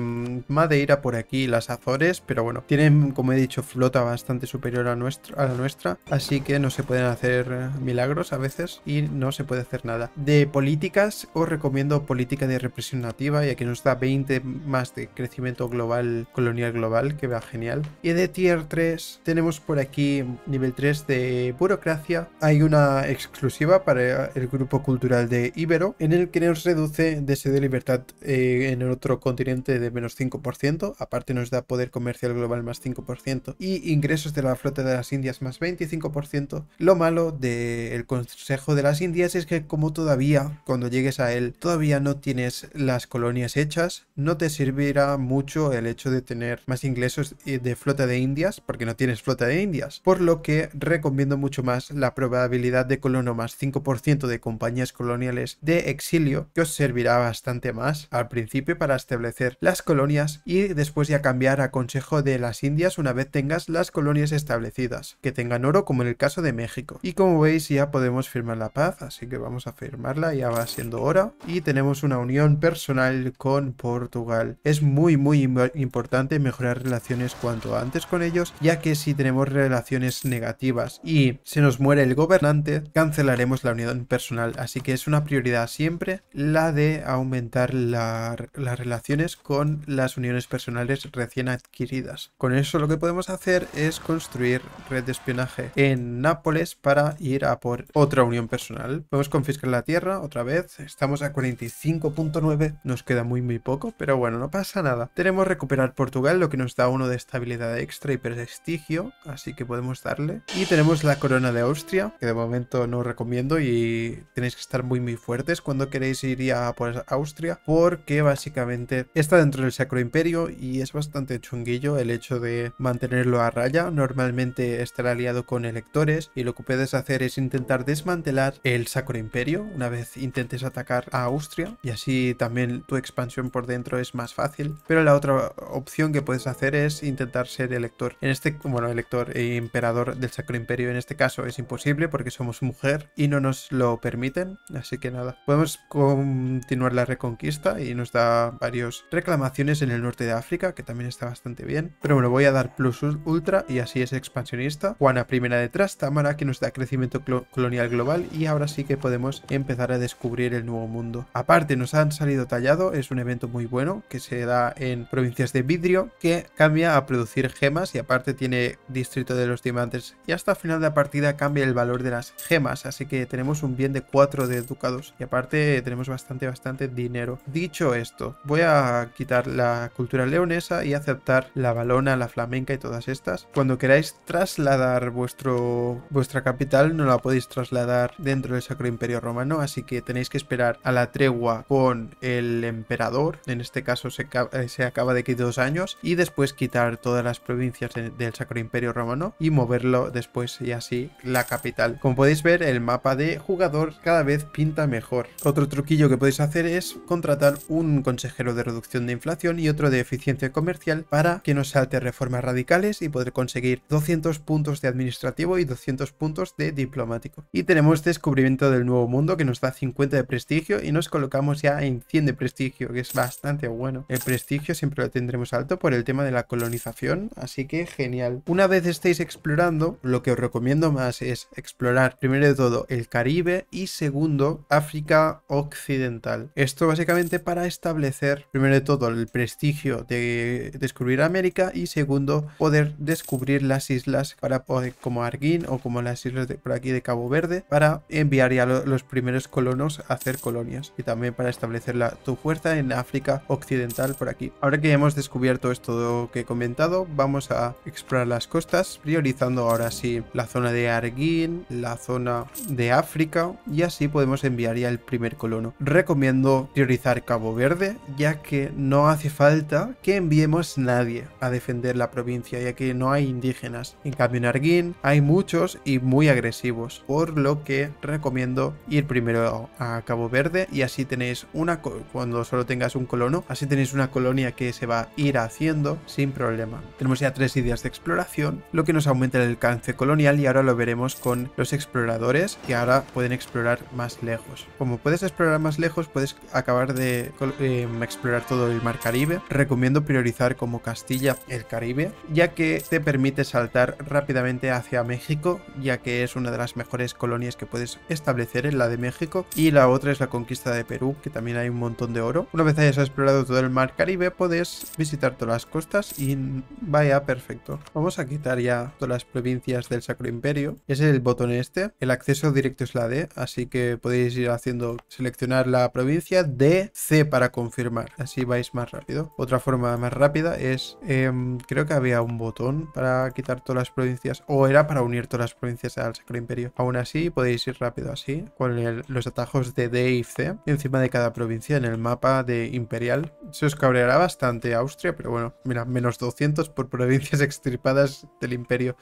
Madeira por aquí, las Azores, pero bueno, tienen como he dicho flota bastante superior a, nuestro, a la nuestra, así que no se pueden hacer eh, milagros a veces y no se puede hacer nada. De políticas os recomiendo política de represión nativa, ya que nos da 20 más de crecimiento global, colonial global, que va genial. Y de tier 3 tenemos por pues, aquí nivel 3 de burocracia. Hay una exclusiva para el grupo cultural de Ibero, en el que nos reduce deseo de libertad en eh, en otro continente de menos 5%, aparte nos da poder comercial global más 5% y ingresos de la flota de las Indias más 25%. Lo malo del Consejo de las Indias es que como todavía, cuando llegues a él, todavía no tienes las colonias hechas, no te servirá mucho el hecho de tener más ingresos eh, de flota de Indias, porque no tienes flota de Indias, por lo que recomiendo mucho más la probabilidad de colono más 5% de compañías coloniales de exilio, que os servirá bastante más al principio para establecer las colonias y después ya cambiar a Consejo de las Indias una vez tengas las colonias establecidas, que tengan oro como en el caso de México. Y como veis ya podemos firmar la paz, así que vamos a firmarla, ya va siendo hora. Y tenemos una unión personal con Portugal. Es muy muy importante mejorar relaciones cuanto antes con ellos, ya que si tenemos relaciones negativas y se nos muere el gobernante, cancelaremos la unión personal. Así que es una prioridad siempre la de aumentar las relaciones con las uniones personales recién adquiridas. Con eso lo que podemos hacer es construir red de espionaje en Nápoles para ir a por otra unión personal. Podemos confiscar la tierra otra vez. Estamos a 45.9. Nos queda muy muy poco, pero bueno, no pasa nada. Tenemos recuperar Portugal, lo que nos da uno de estabilidad extra y prestigio. Así así que podemos darle. Y tenemos la corona de Austria, que de momento no os recomiendo y tenéis que estar muy muy fuertes cuando queréis ir a por Austria, porque básicamente está dentro del Sacro Imperio y es bastante chunguillo el hecho de mantenerlo a raya. Normalmente estará aliado con electores y lo que puedes hacer es intentar desmantelar el Sacro Imperio una vez intentes atacar a Austria y así también tu expansión por dentro es más fácil. Pero la otra opción que puedes hacer es intentar ser elector. En este, bueno, elector, eh, emperador del Sacro Imperio. En este caso es imposible porque somos mujer y no nos lo permiten. Así que nada, podemos continuar la reconquista y nos da varios reclamaciones en el norte de África, que también está bastante bien. Pero bueno, voy a dar plus ultra y así es expansionista. Juana primera detrás, Tamara que nos da crecimiento colonial global y ahora sí que podemos empezar a descubrir el nuevo mundo. Aparte nos han salido tallado, es un evento muy bueno que se da en provincias de vidrio que cambia a producir gemas y aparte tiene distritos de los diamantes y hasta final de la partida cambia el valor de las gemas, así que tenemos un bien de 4 de ducados y aparte tenemos bastante, bastante dinero. Dicho esto, voy a quitar la cultura leonesa y aceptar la balona, la flamenca y todas estas. Cuando queráis trasladar vuestro, vuestra capital no la podéis trasladar dentro del Sacro Imperio Romano, así que tenéis que esperar a la tregua con el emperador, en este caso se, eh, se acaba de aquí dos años, y después quitar todas las provincias del Sacro Imperio Romano y moverlo después y así la capital. Como podéis ver, el mapa de jugador cada vez pinta mejor. Otro truquillo que podéis hacer es contratar un consejero de reducción de inflación y otro de eficiencia comercial para que no salte reformas radicales y poder conseguir 200 puntos de administrativo y 200 puntos de diplomático. Y tenemos descubrimiento del nuevo mundo que nos da 50 de prestigio y nos colocamos ya en 100 de prestigio, que es bastante bueno. El prestigio siempre lo tendremos alto por el tema de la colonización, así que genial. Una vez estéis explorando, lo que os recomiendo más es explorar primero de todo el Caribe y segundo África Occidental. Esto básicamente para establecer primero de todo el prestigio de descubrir América y segundo poder descubrir las islas para poder, como Arguín o como las islas de, por aquí de Cabo Verde para enviar ya los primeros colonos a hacer colonias y también para establecer la, tu fuerza en África Occidental por aquí. Ahora que ya hemos descubierto esto que he comentado, vamos a explorar las costas priorizando ahora sí la zona de Arguin, la zona de África y así podemos enviar ya el primer colono. Recomiendo priorizar Cabo Verde ya que no hace falta que enviemos nadie a defender la provincia ya que no hay indígenas. En cambio en Arguin hay muchos y muy agresivos por lo que recomiendo ir primero a Cabo Verde y así tenéis una cuando solo tengas un colono así tenéis una colonia que se va a ir haciendo sin problema. Tenemos ya tres ideas de exploración lo que nos aumenta el alcance colonial y ahora lo veremos con los exploradores que ahora pueden explorar más lejos. Como puedes explorar más lejos, puedes acabar de em, explorar todo el mar Caribe. Recomiendo priorizar como Castilla el Caribe, ya que te permite saltar rápidamente hacia México, ya que es una de las mejores colonias que puedes establecer en la de México. Y la otra es la conquista de Perú, que también hay un montón de oro. Una vez hayas explorado todo el mar Caribe, puedes visitar todas las costas y vaya perfecto. Vamos a quitar todas las provincias del Sacro Imperio. es el botón este. El acceso directo es la D, así que podéis ir haciendo seleccionar la provincia D, C para confirmar. Así vais más rápido. Otra forma más rápida es, em, creo que había un botón para quitar todas las provincias, o era para unir todas las provincias al Sacro Imperio. Aún así, podéis ir rápido así, con los atajos de D y C, encima de cada provincia en el mapa de Imperial. Se os cabreará bastante Austria, pero bueno, mira, menos 200 por provincias extirpadas del imperio.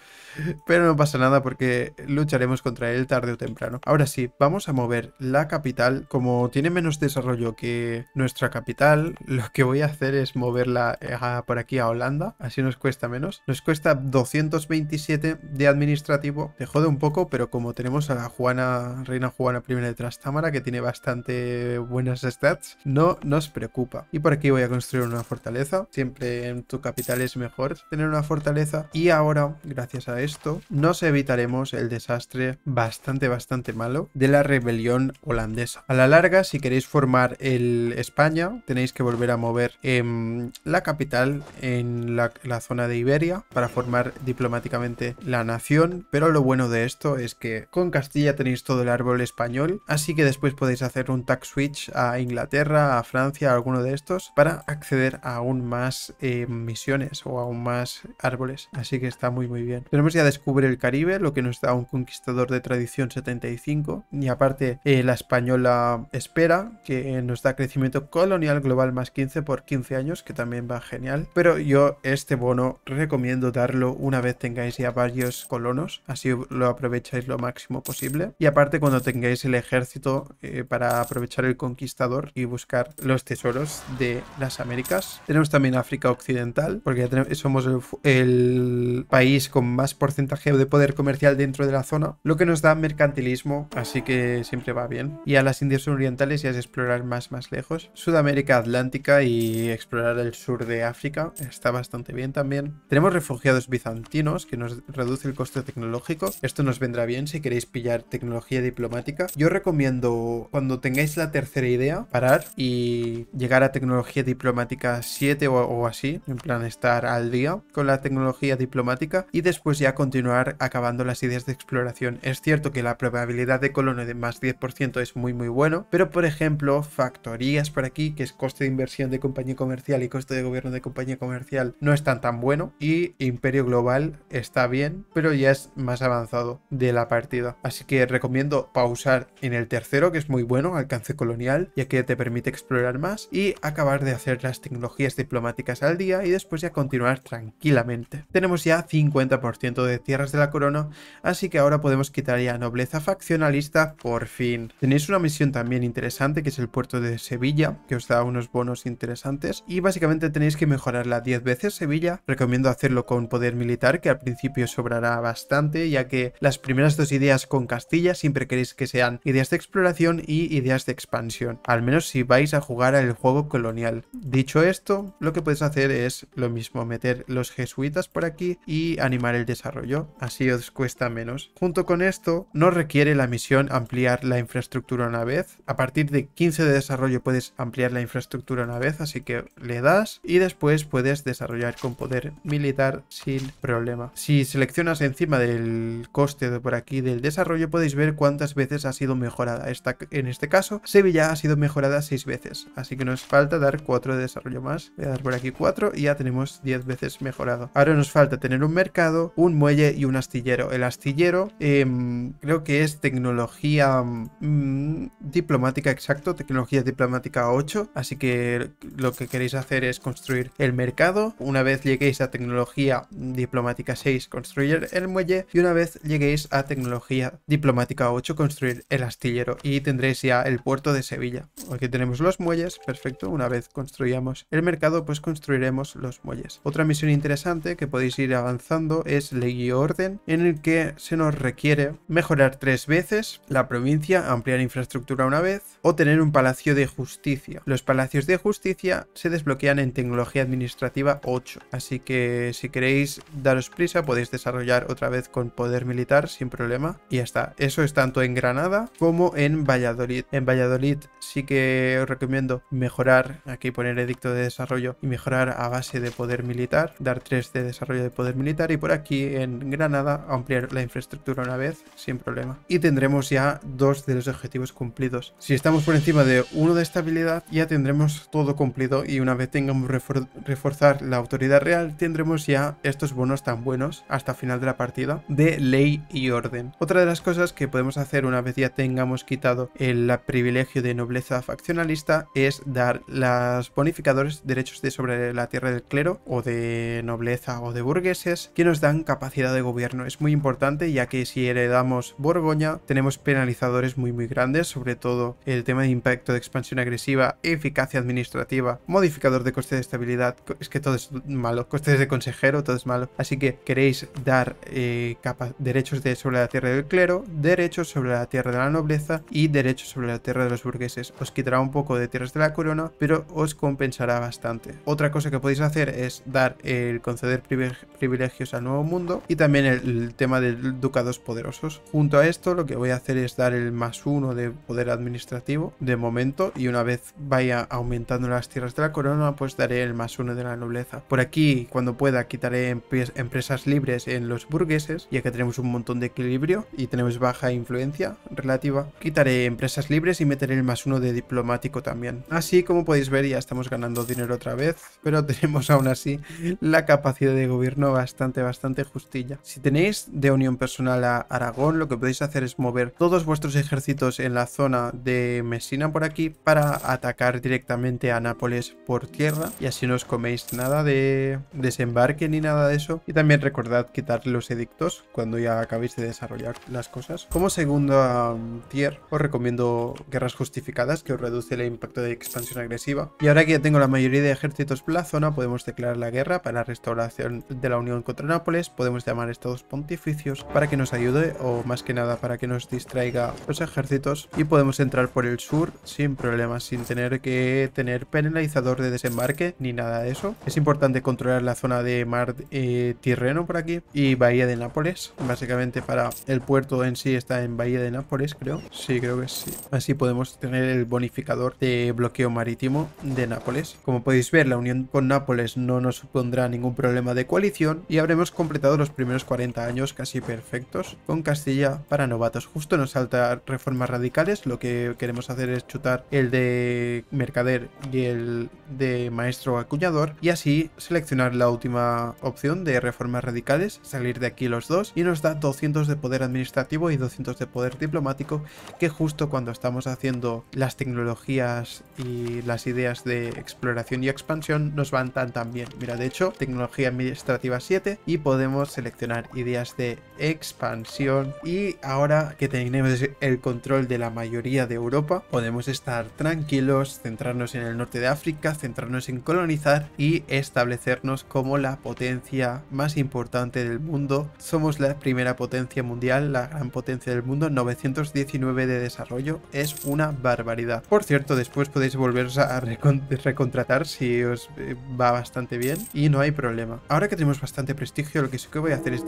Pero no pasa nada porque lucharemos contra él tarde o temprano. Ahora sí, vamos a mover la capital. Como tiene menos desarrollo que nuestra capital, lo que voy a hacer es moverla eh, por aquí a Holanda. Así nos cuesta menos. Nos cuesta 227 de administrativo. Te jode un poco, pero como tenemos a la Juana, Reina Juana primera de Trastámara, que tiene bastante buenas stats, no nos preocupa. Y por aquí voy a construir una fortaleza. Siempre en tu capital es mejor tener una fortaleza. Y ahora gracias a esto, nos evitaremos el desastre bastante, bastante malo de la rebelión holandesa. A la larga, si queréis formar el España, tenéis que volver a mover em, la capital en la, zona de Iberia para formar diplomáticamente la nación, pero lo bueno de esto es que con Castilla tenéis todo el árbol español, así que después podéis hacer un tag switch a Inglaterra, a Francia, a alguno de estos, para acceder a aún más em, misiones o aún más árboles. Así que está muy muy bien. Tenemos ya Descubre el Caribe, lo que nos da un conquistador de tradición 75. Y aparte eh, la española Espera, que eh, nos da crecimiento colonial global más 15 por 15 años, que también va genial. Pero yo este bono recomiendo darlo una vez tengáis ya varios colonos, así lo aprovecháis lo máximo posible. Y aparte cuando tengáis el ejército eh, para aprovechar el conquistador y buscar los tesoros de las Américas. Tenemos también África Occidental, porque ya somos el país con más porcentaje de poder comercial dentro de la zona, lo que nos da mercantilismo, así que siempre va bien. Y a las Indias Orientales ya es explorar más más lejos. Sudamérica Atlántica y explorar el sur de África está bastante bien también. Tenemos refugiados bizantinos que nos reduce el coste tecnológico. Esto nos vendrá bien si queréis pillar tecnología diplomática. Yo recomiendo cuando tengáis la tercera idea parar y llegar a tecnología diplomática 7 o así, en plan estar al día con la tecnología diplomática y después ya continuar acabando las ideas de exploración. Es cierto que la probabilidad de colonia de más 10% es muy muy bueno, pero por ejemplo factorías por aquí, que es coste de inversión de compañía comercial y coste de gobierno de compañía comercial, no están tan bueno y Imperio Global está bien, pero ya es más avanzado de la partida. Así que recomiendo pausar en el tercero, que es muy bueno, alcance colonial, ya que te permite explorar más y acabar de hacer las tecnologías diplomáticas al día y después ya continuar tranquilamente. Tenemos ya 50% de tierras de la corona, así que ahora podemos quitar ya nobleza faccionalista por fin. Tenéis una misión también interesante que es el puerto de Sevilla, que os da unos bonos interesantes y básicamente tenéis que mejorarla 10 veces Sevilla. Recomiendo hacerlo con poder militar que al principio sobrará bastante ya que las primeras dos ideas con Castilla siempre queréis que sean ideas de exploración y ideas de expansión, al menos si vais a jugar al juego colonial. Dicho esto, lo que podéis hacer es lo mismo, meter los jesuitas por aquí y animar el desarrollo, así os cuesta menos. Junto con esto, no requiere la misión ampliar la infraestructura una vez. A partir de 15 de desarrollo puedes ampliar la infraestructura una vez, así que le das y después puedes desarrollar con poder militar sin problema. Si seleccionas encima del coste de por aquí del desarrollo podéis ver cuántas veces ha sido mejorada. Esta, en este caso, Sevilla ha sido mejorada 6 veces, así que nos falta dar 4 de desarrollo más. Voy a dar por aquí 4 y ya tenemos 10 veces mejorado. Ahora nos falta tener un mercado, un muelle y un astillero. El astillero em, creo que es tecnología mm, diplomática, exacto, tecnología diplomática 8. Así que lo que queréis hacer es construir el mercado. Una vez lleguéis a tecnología diplomática 6, construir el muelle. Y una vez lleguéis a tecnología diplomática 8, construir el astillero. Y tendréis ya el puerto de Sevilla. Aquí tenemos los muelles, perfecto. Una vez construyamos el mercado, pues construiremos los muelles. Otra misión interesante que podéis ir avanzando es es y Orden, en el que se nos requiere mejorar tres veces la provincia, ampliar infraestructura una vez o tener un palacio de justicia. Los palacios de justicia se desbloquean en tecnología administrativa 8, así que si queréis daros prisa podéis desarrollar otra vez con poder militar sin problema y ya está. Eso es tanto en Granada como en Valladolid. En Valladolid sí que os recomiendo mejorar, aquí poner edicto de desarrollo y mejorar a base de poder militar, dar 3 de desarrollo de poder militar y por aquí en Granada ampliar la infraestructura una vez sin problema. Y tendremos ya dos de los objetivos cumplidos. Si estamos por encima de uno de estabilidad ya tendremos todo cumplido y una vez tengamos reforzar la autoridad real tendremos ya estos bonos tan buenos hasta final de la partida de ley y orden. Otra de las cosas que podemos hacer una vez ya tengamos quitado el privilegio de nobleza faccionalista es dar las bonificadores derechos de sobre la tierra del clero o de nobleza o de burgueses que nos dan capacidad de gobierno. Es muy importante ya que si heredamos Borgoña tenemos penalizadores muy muy grandes, sobre todo el tema de impacto de expansión agresiva, eficacia administrativa, modificador de coste de estabilidad, es que todo es malo, costes de consejero, todo es malo. Así que queréis dar eh, derechos sobre la tierra del clero, derechos sobre la tierra de la nobleza y derechos sobre la tierra de los burgueses. Os quitará un poco de tierras de la corona, pero os compensará bastante. Otra cosa que podéis hacer es dar el conceder privilegios al nuevo mundo y también el, tema de ducados poderosos. Junto a esto lo que voy a hacer es dar el más uno de poder administrativo de momento y una vez vaya aumentando las tierras de la corona pues daré el más uno de la nobleza. Por aquí cuando pueda quitaré empresas libres en los burgueses ya que tenemos un montón de equilibrio y tenemos baja influencia relativa. Quitaré empresas libres y meteré el más uno de diplomático también. Así como podéis ver ya estamos ganando dinero otra vez pero tenemos aún así la capacidad de gobierno bastante bastante, justilla. Si tenéis de unión personal a Aragón, lo que podéis hacer es mover todos vuestros ejércitos en la zona de Messina por aquí para atacar directamente a Nápoles por tierra y así no os coméis nada de desembarque ni nada de eso. Y también recordad quitar los edictos cuando ya acabéis de desarrollar las cosas. Como segunda um, tier, os recomiendo guerras justificadas que os reduce el impacto de expansión agresiva. Y ahora que ya tengo la mayoría de ejércitos por la zona, podemos declarar la guerra para la restauración de la Unión contra Nápoles, podemos llamar a estos pontificios para que nos ayude o más que nada para que nos distraiga los ejércitos y podemos entrar por el sur sin problemas, sin tener que tener penalizador de desembarque ni nada de eso. Es importante controlar la zona de mar eh, Tirreno por aquí y Bahía de Nápoles, básicamente para el puerto en sí está en Bahía de Nápoles, creo. Sí, creo que sí. Así podemos tener el bonificador de bloqueo marítimo de Nápoles. Como podéis ver, la unión con Nápoles no nos supondrá ningún problema de coalición y habremos completado los primeros 40 años casi perfectos con Castilla para novatos. Justo nos salta reformas radicales, lo que queremos hacer es chutar el de mercader y el de maestro acuñador y así seleccionar la última opción de reformas radicales, salir de aquí los dos y nos da 200 de poder administrativo y 200 de poder diplomático que justo cuando estamos haciendo las tecnologías y las ideas de exploración y expansión nos van tan bien. Mira, de hecho, tecnología administrativa 7 y podemos seleccionar ideas de expansión y ahora que tenemos el control de la mayoría de Europa podemos estar tranquilos, centrarnos en el norte de África, centrarnos en colonizar y establecernos como la potencia más importante del mundo. Somos la primera potencia mundial, la gran potencia del mundo, 919 de desarrollo, es una barbaridad. Por cierto, después podéis volveros a recontratar si os eh, va bastante bien y no hay problema. Ahora que tenemos bastante prestigio. Lo que sí que voy a hacer es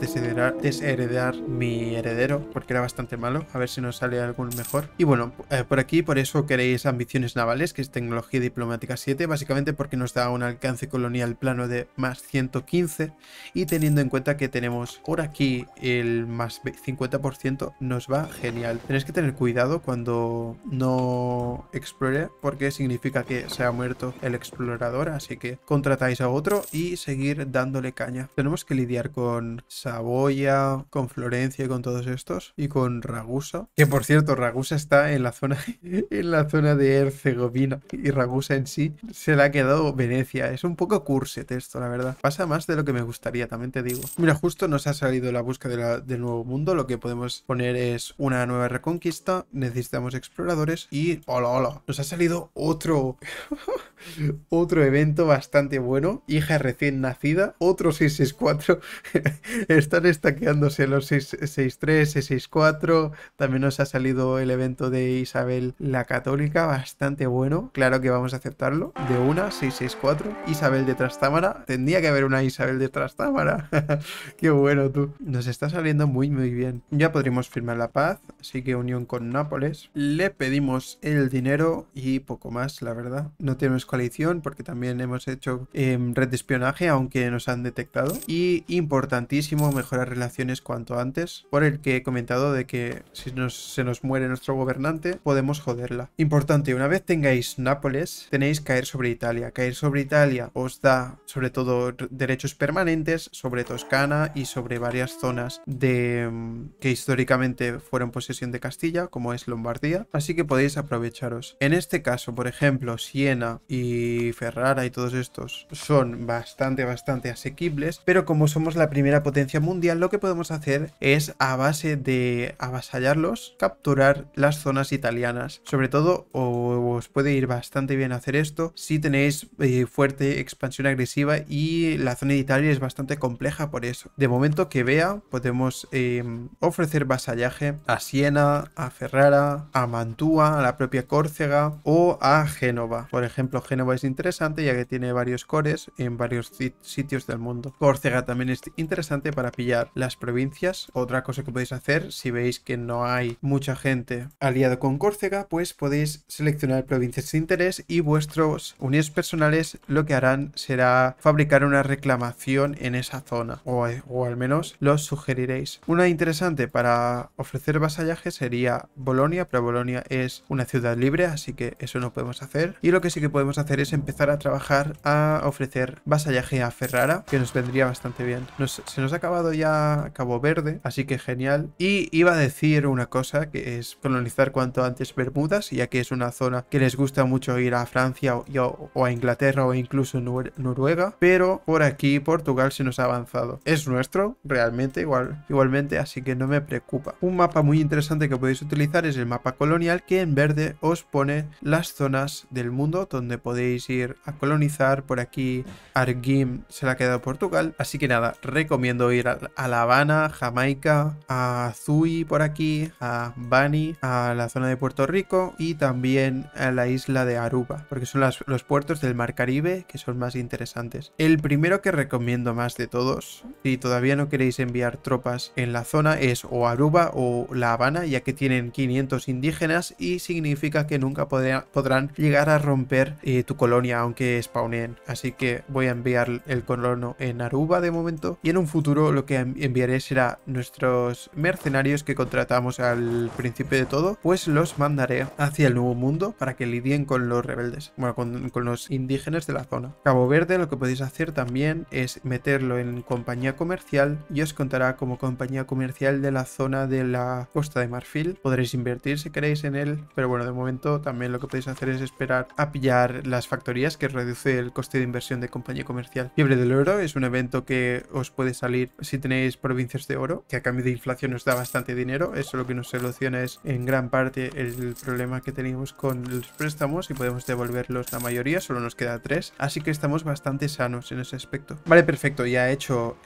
heredar mi heredero, porque era bastante malo. A ver si nos sale algún mejor. Y bueno, eh, por aquí, por eso queréis ambiciones navales, que es tecnología diplomática 7, básicamente porque nos da un alcance colonial plano de más 115. Y teniendo en cuenta que tenemos por aquí el más 50%, nos va genial. Tenéis que tener cuidado cuando no explore, porque significa que se ha muerto el explorador, así que contratáis a otro y seguir dándole caña. Tenemos que lidiar con Saboya, con Florencia, y con todos estos y con Ragusa. Que por cierto, Ragusa está en la zona, en la zona de Herzegovina y Ragusa en sí se la ha quedado Venecia. Es un poco curset esto, la verdad. Pasa más de lo que me gustaría, también te digo. Mira, justo nos ha salido la búsqueda del nuevo mundo. Lo que podemos poner es una nueva reconquista. Necesitamos exploradores y hola, hola. Nos ha salido otro, otro evento bastante bueno. Hija recién nacida, otro 664 están estaqueándose los 6-3, 6-4. También nos ha salido el evento de Isabel la Católica, bastante bueno. Claro que vamos a aceptarlo. De una, 6-6-4. Isabel de Trastámara. Tendría que haber una Isabel de Trastámara. Qué bueno tú. Nos está saliendo muy, muy bien. Ya podríamos firmar la paz, así que unión con Nápoles. Le pedimos el dinero y poco más, la verdad. No tenemos coalición porque también hemos hecho em, red de espionaje, aunque nos han detectado y importantísimo mejorar relaciones cuanto antes, por el que he comentado de que si nos, se nos muere nuestro gobernante, podemos joderla. Importante, una vez tengáis Nápoles, tenéis caer sobre Italia. Caer sobre Italia os da sobre todo derechos permanentes sobre Toscana y sobre varias zonas de mm, que históricamente fueron posesión de Castilla, como es Lombardía, así que podéis aprovecharos. En este caso, por ejemplo, Siena y Ferrara y todos estos son bastante, bastante asequibles, pero como somos la primera potencia mundial, lo que podemos hacer es a base de avasallarlos, capturar las zonas italianas. Sobre todo, os puede ir bastante bien hacer esto si tenéis eh, fuerte expansión agresiva y la zona de Italia es bastante compleja por eso. De momento que vea, podemos eh, ofrecer vasallaje a Siena, a Ferrara, a Mantua, a la propia Córcega o a Génova. Por ejemplo, Génova es interesante ya que tiene varios cores en varios sitios del mundo también es interesante para pillar las provincias. Otra cosa que podéis hacer, si veis que no hay mucha gente aliado con Córcega, pues podéis seleccionar provincias de interés y vuestros unidades personales lo que harán será fabricar una reclamación en esa zona, o, al menos los sugeriréis. Una interesante para ofrecer vasallaje sería Bolonia, pero Bolonia es una ciudad libre, así que eso no podemos hacer. Y lo que sí que podemos hacer es empezar a trabajar a ofrecer vasallaje a Ferrara, que nos vendría bastante bien. se nos ha acabado ya Cabo Verde, así que genial. Y iba a decir una cosa, que es colonizar cuanto antes Bermudas, ya que es una zona que les gusta mucho ir a Francia o, a Inglaterra o incluso Noruega, pero por aquí Portugal se nos ha avanzado. Es nuestro, realmente, igual, igualmente, así que no me preocupa. Un mapa muy interesante que podéis utilizar es el mapa colonial, que en verde os pone las zonas del mundo donde podéis ir a colonizar. Por aquí Argim se la ha quedado Portugal, Así que nada, recomiendo ir a La Habana, Jamaica, a Zui por aquí, a Bani, a la zona de Puerto Rico y también a la isla de Aruba, porque son los puertos del Mar Caribe que son más interesantes. El primero que recomiendo más de todos, si todavía no queréis enviar tropas en la zona, es o Aruba o La Habana, ya que tienen 500 indígenas y significa que nunca podrán llegar a romper eh, tu colonia aunque spawnen. Así que voy a enviar el colono en Aruba de momento. Y en un futuro lo que enviaré será nuestros mercenarios que contratamos al principio de todo, pues los mandaré hacia el nuevo mundo para que lidien con los rebeldes, bueno, con, los indígenas de la zona. Cabo Verde lo que podéis hacer también es meterlo en compañía comercial y os contará como compañía comercial de la zona de la costa de Marfil. Podréis invertir si queréis en él, pero bueno, de momento también lo que podéis hacer es esperar a pillar las factorías que reduce el coste de inversión de compañía comercial. Fiebre del oro es un evento que os puede salir si tenéis provincias de oro, que a cambio de inflación os da bastante dinero. Eso lo que nos soluciona es en gran parte el problema que tenemos con los préstamos y podemos devolverlos la mayoría, solo nos queda tres. Así que estamos bastante sanos en ese aspecto. Vale, perfecto, ya he hecho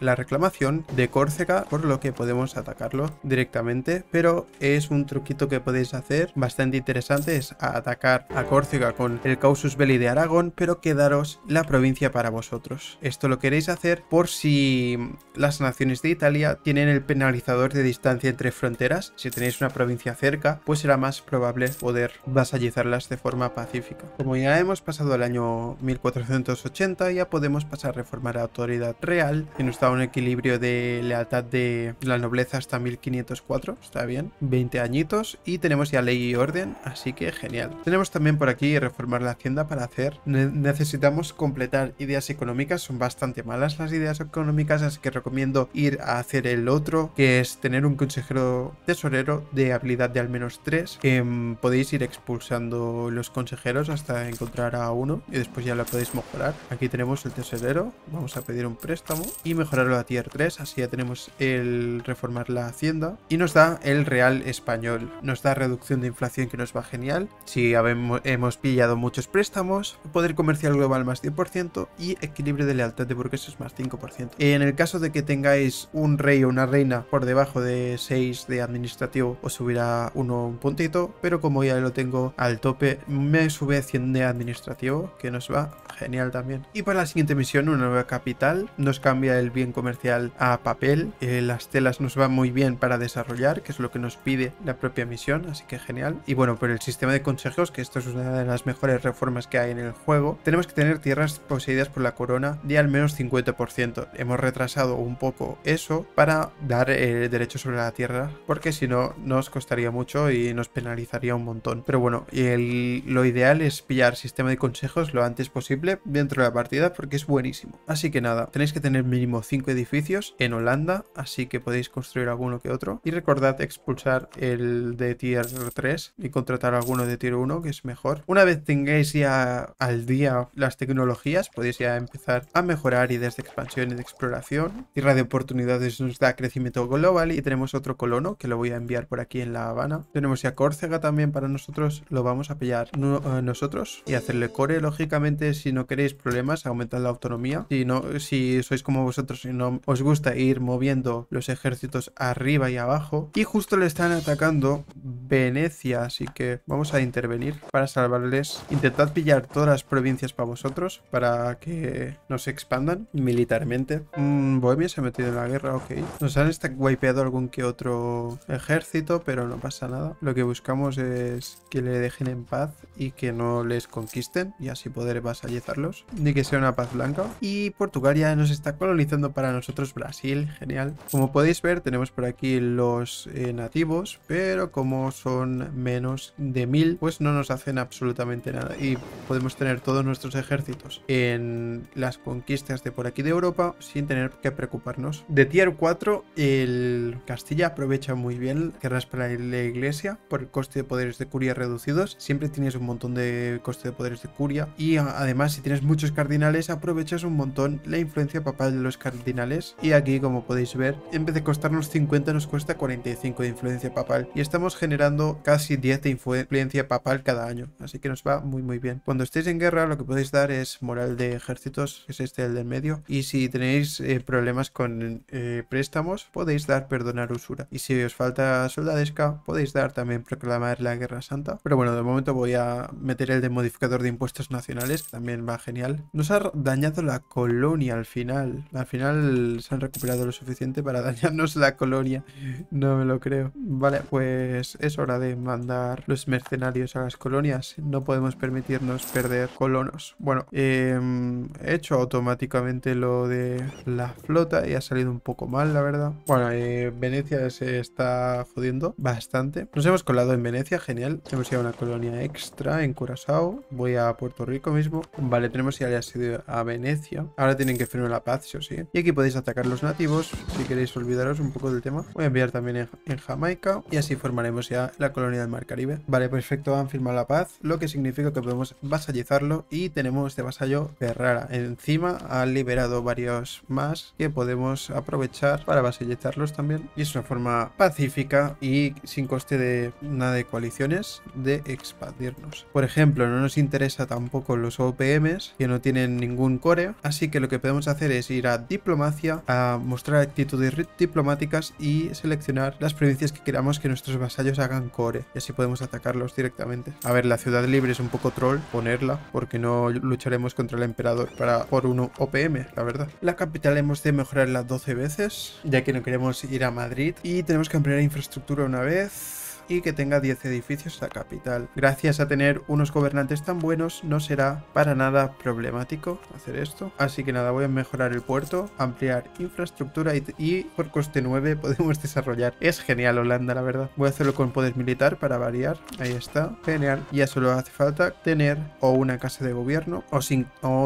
la reclamación de Córcega, por lo que podemos atacarlo directamente, pero es un truquito que podéis hacer bastante interesante, es atacar a Córcega con el Causus Belli de Aragón, pero quedaros la provincia para vosotros. Esto lo queréis hacer por si las naciones de Italia tienen el penalizador de distancia entre fronteras. Si tenéis una provincia cerca, pues será más probable poder vasallizarlas de forma pacífica. Como ya hemos pasado el año 1480, ya podemos pasar a reformar la autoridad real, que nos da un equilibrio de lealtad de la nobleza hasta 1504, está bien, 20 añitos, y tenemos ya ley y orden, así que genial. Tenemos también por aquí reformar la hacienda para hacer, necesitamos completar ideas económicas, son bastante más las ideas económicas, así que recomiendo ir a hacer el otro, que es tener un consejero tesorero de habilidad de al menos 3, que mm, podéis ir expulsando los consejeros hasta encontrar a uno y después ya lo podéis mejorar. Aquí tenemos el tesorero, vamos a pedir un préstamo y mejorarlo a tier 3, así ya tenemos el reformar la hacienda y nos da el real español, nos da reducción de inflación que nos va genial, si hemos pillado muchos préstamos, poder comercial global más 10% y equilibrio de lealtad de burgueses es más 5%. En el caso de que tengáis un rey o una reina por debajo de 6 de administrativo, os subirá uno un puntito, pero como ya lo tengo al tope, me sube 100 de administrativo, que nos va genial también. Y para la siguiente misión, una nueva capital, nos cambia el bien comercial a papel, eh, las telas nos van muy bien para desarrollar, que es lo que nos pide la propia misión, así que genial. Y bueno, por el sistema de consejos, que esto es una de las mejores reformas que hay en el juego, tenemos que tener tierras poseídas por la corona de al menos 50%. Hemos retrasado un poco eso para dar el eh, derecho sobre la tierra, porque si no nos costaría mucho y nos penalizaría un montón. Pero bueno, el, lo ideal es pillar sistema de consejos lo antes posible dentro de la partida, porque es buenísimo. Así que nada, tenéis que tener mínimo 5 edificios en Holanda, así que podéis construir alguno que otro. Y recordad expulsar el de tier 3 y contratar alguno de tier 1, que es mejor. Una vez tengáis ya al día las tecnologías, podéis ya empezar a mejorar desde de expansión y de exploración. Tierra de oportunidades nos da crecimiento global y tenemos otro colono que lo voy a enviar por aquí en La Habana. Tenemos ya Córcega también para nosotros, lo vamos a pillar eh, nosotros y hacerle core. Lógicamente, si no queréis problemas, aumentad la autonomía. Si, no, si sois como vosotros y no os gusta ir moviendo los ejércitos arriba y abajo. Y justo le están atacando Venecia, así que vamos a intervenir para salvarles. Intentad pillar todas las provincias para vosotros, para que nos expandan militarmente. Mm, Bohemia se ha metido en la guerra, ok. Nos han wipeado algún que otro ejército, pero no pasa nada. Lo que buscamos es que le dejen en paz y que no les conquisten y así poder vasallizarlos. Ni que sea una paz blanca. Y Portugal ya nos está colonizando para nosotros Brasil, genial. Como podéis ver, tenemos por aquí los eh, nativos, pero como son menos de mil, pues no nos hacen absolutamente nada. Y podemos tener todos nuestros ejércitos en las conquistas de por aquí de Europa sin tener que preocuparnos. De tier 4, el Castilla aprovecha muy bien que para la iglesia por el coste de poderes de curia reducidos. Siempre tienes un montón de coste de poderes de curia. Y además, si tienes muchos cardinales, aprovechas un montón la influencia papal de los cardinales. Y aquí, como podéis ver, en vez de costarnos 50, nos cuesta 45 de influencia papal. Y estamos generando casi 10 de influencia papal cada año. Así que nos va muy, muy bien. Cuando estéis en guerra, lo que podéis dar es moral de ejércitos, que es este, el del medio y si tenéis eh, problemas con eh, préstamos, podéis dar perdonar usura. Y si os falta soldadesca, podéis dar también proclamar la guerra santa. Pero bueno, de momento voy a meter el de modificador de impuestos nacionales, también va genial. Nos ha dañado la colonia al final. Al final se han recuperado lo suficiente para dañarnos la colonia. No me lo creo. Vale, pues es hora de mandar los mercenarios a las colonias. No podemos permitirnos perder colonos. Bueno, em, he hecho automáticamente lo de la flota y ha salido un poco mal, la verdad. Bueno, eh, Venecia se está jodiendo bastante. Nos hemos colado en Venecia, genial. tenemos ya una colonia extra en Curazao. Voy a Puerto Rico mismo. Vale, tenemos ya sido a Venecia. Ahora tienen que firmar la paz, sí o sí. Y aquí podéis atacar los nativos si queréis olvidaros un poco del tema. Voy a enviar también en, Jamaica y así formaremos ya la colonia del Mar Caribe. Vale, perfecto, han firmado la paz, lo que significa que podemos vasallizarlo y tenemos este vasallo rara, encima al liberado varios más que podemos aprovechar para vasallizarlos también. Y es una forma pacífica y sin coste de nada de coaliciones de expandirnos. Por ejemplo, no nos interesa tampoco los OPMs que no tienen ningún core, así que lo que podemos hacer es ir a diplomacia, a mostrar actitudes diplomáticas y seleccionar las provincias que queramos que nuestros vasallos hagan core. Y así podemos atacarlos directamente. A ver, la ciudad libre es un poco troll ponerla porque no lucharemos contra el emperador para por uno OPM la verdad. La capital hemos de mejorarla 12 veces, ya que no queremos ir a Madrid. Y tenemos que ampliar la infraestructura una vez y que tenga 10 edificios a capital. Gracias a tener unos gobernantes tan buenos no será para nada problemático hacer esto. Así que nada, voy a mejorar el puerto, ampliar infraestructura y, por coste 9 podemos desarrollar. Es genial Holanda, la verdad. Voy a hacerlo con poder militar para variar. Ahí está. Genial. Ya solo hace falta tener o una casa de gobierno o,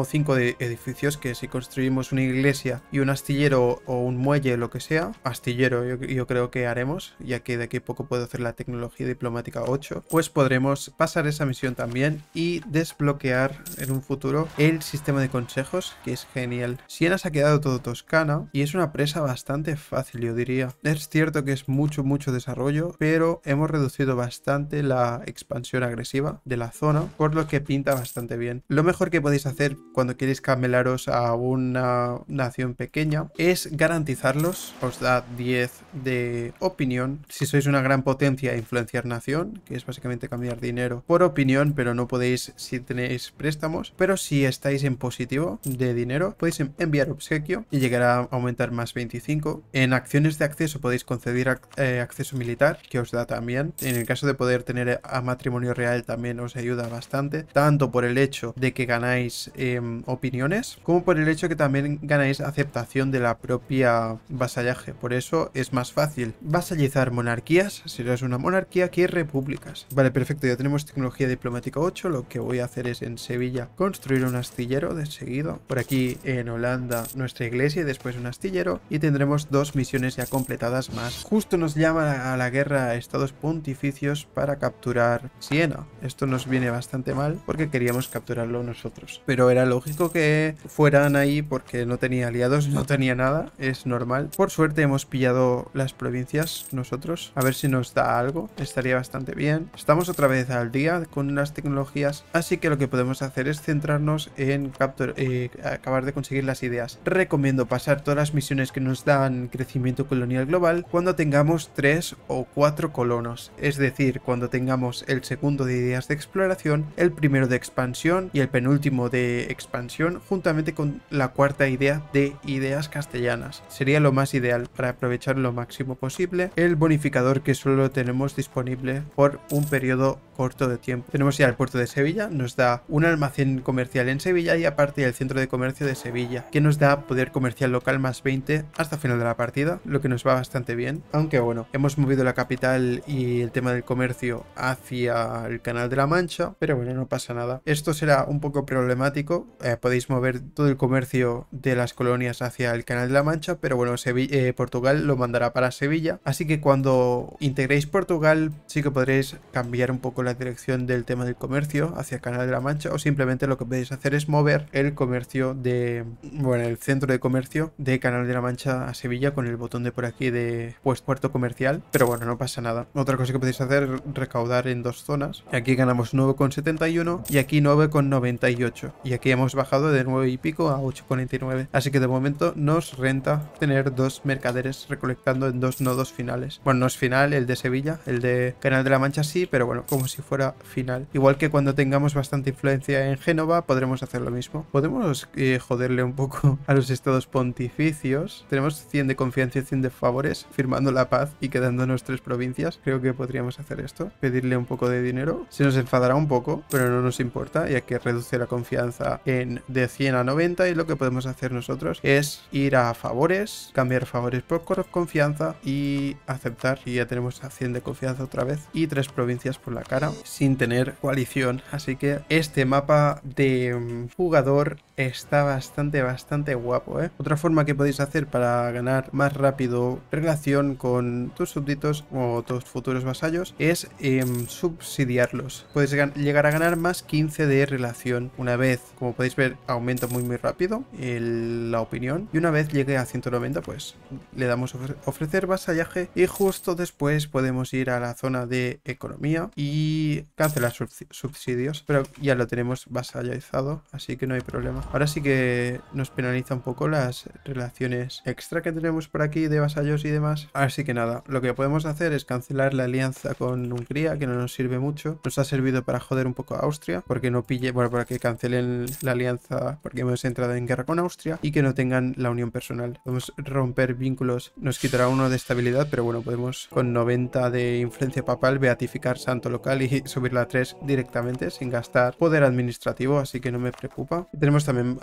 cinco, de edificios que si construimos una iglesia y un astillero o un muelle, lo que sea, astillero yo, creo que haremos, ya que de aquí a poco puedo hacer la tecnología tecnología diplomática 8, pues podremos pasar esa misión también y desbloquear en un futuro el sistema de consejos, que es genial. Siena se ha quedado todo Toscana y es una presa bastante fácil, yo diría. Es cierto que es mucho, mucho desarrollo, pero hemos reducido bastante la expansión agresiva de la zona, por lo que pinta bastante bien. Lo mejor que podéis hacer cuando queréis camelaros a una nación pequeña es garantizarlos, os da 10 de opinión. Si sois una gran potencia influenciar nación, que es básicamente cambiar dinero por opinión, pero no podéis si tenéis préstamos. Pero si estáis en positivo de dinero, podéis enviar obsequio y llegará a aumentar más 25. En acciones de acceso podéis conceder eh, acceso militar, que os da también. En el caso de poder tener a matrimonio real también os ayuda bastante, tanto por el hecho de que ganáis em, opiniones, como por el hecho que también ganáis aceptación de la propia vasallaje. Por eso es más fácil vasallizar monarquías si eres una monarquía monarquía hay repúblicas. Vale, perfecto, ya tenemos tecnología diplomática 8. Lo que voy a hacer es en Sevilla construir un astillero de seguido. Por aquí en Holanda nuestra iglesia y después un astillero. Y tendremos dos misiones ya completadas más. Justo nos llama a la guerra a estados pontificios para capturar Siena. Esto nos viene bastante mal porque queríamos capturarlo nosotros. Pero era lógico que fueran ahí porque no tenía aliados, no tenía nada. Es normal. Por suerte hemos pillado las provincias nosotros. A ver si nos da algo estaría bastante bien. Estamos otra vez al día con las tecnologías, así que lo que podemos hacer es centrarnos en eh, acabar de conseguir las ideas. Recomiendo pasar todas las misiones que nos dan crecimiento colonial global cuando tengamos 3 o 4 colonos, es decir, cuando tengamos el segundo de ideas de exploración, el primero de expansión y el penúltimo de expansión juntamente con la cuarta idea de ideas castellanas. Sería lo más ideal para aprovechar lo máximo posible el bonificador que solo tenemos disponible por un periodo corto de tiempo. Tenemos ya el puerto de Sevilla, nos da un almacén comercial en Sevilla y aparte el centro de comercio de Sevilla, que nos da poder comercial local más 20 hasta final de la partida, lo que nos va bastante bien. Aunque bueno, hemos movido la capital y el tema del comercio hacia el Canal de la Mancha, pero bueno, no pasa nada. Esto será un poco problemático, eh, podéis mover todo el comercio de las colonias hacia el Canal de la Mancha, pero bueno, eh, Portugal lo mandará para Sevilla, así que cuando integréis Portugal sí que podréis cambiar un poco la dirección del tema del comercio hacia Canal de la Mancha o simplemente lo que podéis hacer es mover el comercio de, bueno, el centro de comercio de Canal de la Mancha a Sevilla con el botón de por aquí de pues puerto comercial, pero bueno, no pasa nada. Otra cosa que podéis hacer es recaudar en dos zonas. Aquí ganamos 9,71 y aquí 9,98 y aquí hemos bajado de 9 y pico a 8,49, así que de momento nos renta tener dos mercaderes recolectando en dos nodos finales. Bueno, no es final el de Sevilla, el de Canal de la Mancha sí, pero bueno, como si fuera final. Igual que cuando tengamos bastante influencia en Génova, podremos hacer lo mismo. Podemos eh, joderle un poco a los estados pontificios. Tenemos 100 de confianza y 100 de favores, firmando la paz y quedándonos tres provincias. Creo que podríamos hacer esto. Pedirle un poco de dinero. Se nos enfadará un poco, pero no nos importa, ya que reduce la confianza en de 100 a 90 y lo que podemos hacer nosotros es ir a favores, cambiar favores por confianza y aceptar. Y ya tenemos a 100 de confianza confianza otra vez y tres provincias por la cara sin tener coalición. Así que este mapa de mm, jugador está bastante, bastante guapo. ¿eh? Otra forma que podéis hacer para ganar más rápido relación con tus súbditos o tus futuros vasallos es em, subsidiarlos. puedes llegar a ganar más 15 de relación una vez. Como podéis ver, aumenta muy, muy rápido la opinión. Y una vez llegue a 190, pues le damos ofrecer vasallaje y justo después podemos ir ir a la zona de economía y cancelar subsidios. Pero ya lo tenemos vasallizado, así que no hay problema. Ahora sí que nos penaliza un poco las relaciones extra que tenemos por aquí de vasallos y demás. Así que nada, lo que podemos hacer es cancelar la alianza con Hungría, que no nos sirve mucho. Nos ha servido para joder un poco a Austria, porque no pille, bueno, para que cancelen la alianza porque hemos entrado en guerra con Austria y que no tengan la unión personal. Podemos romper vínculos, nos quitará uno de estabilidad, pero bueno, podemos con 90 de influencia papal beatificar santo local y subirla a 3 directamente sin gastar poder administrativo, así que no me preocupa. Tenemos también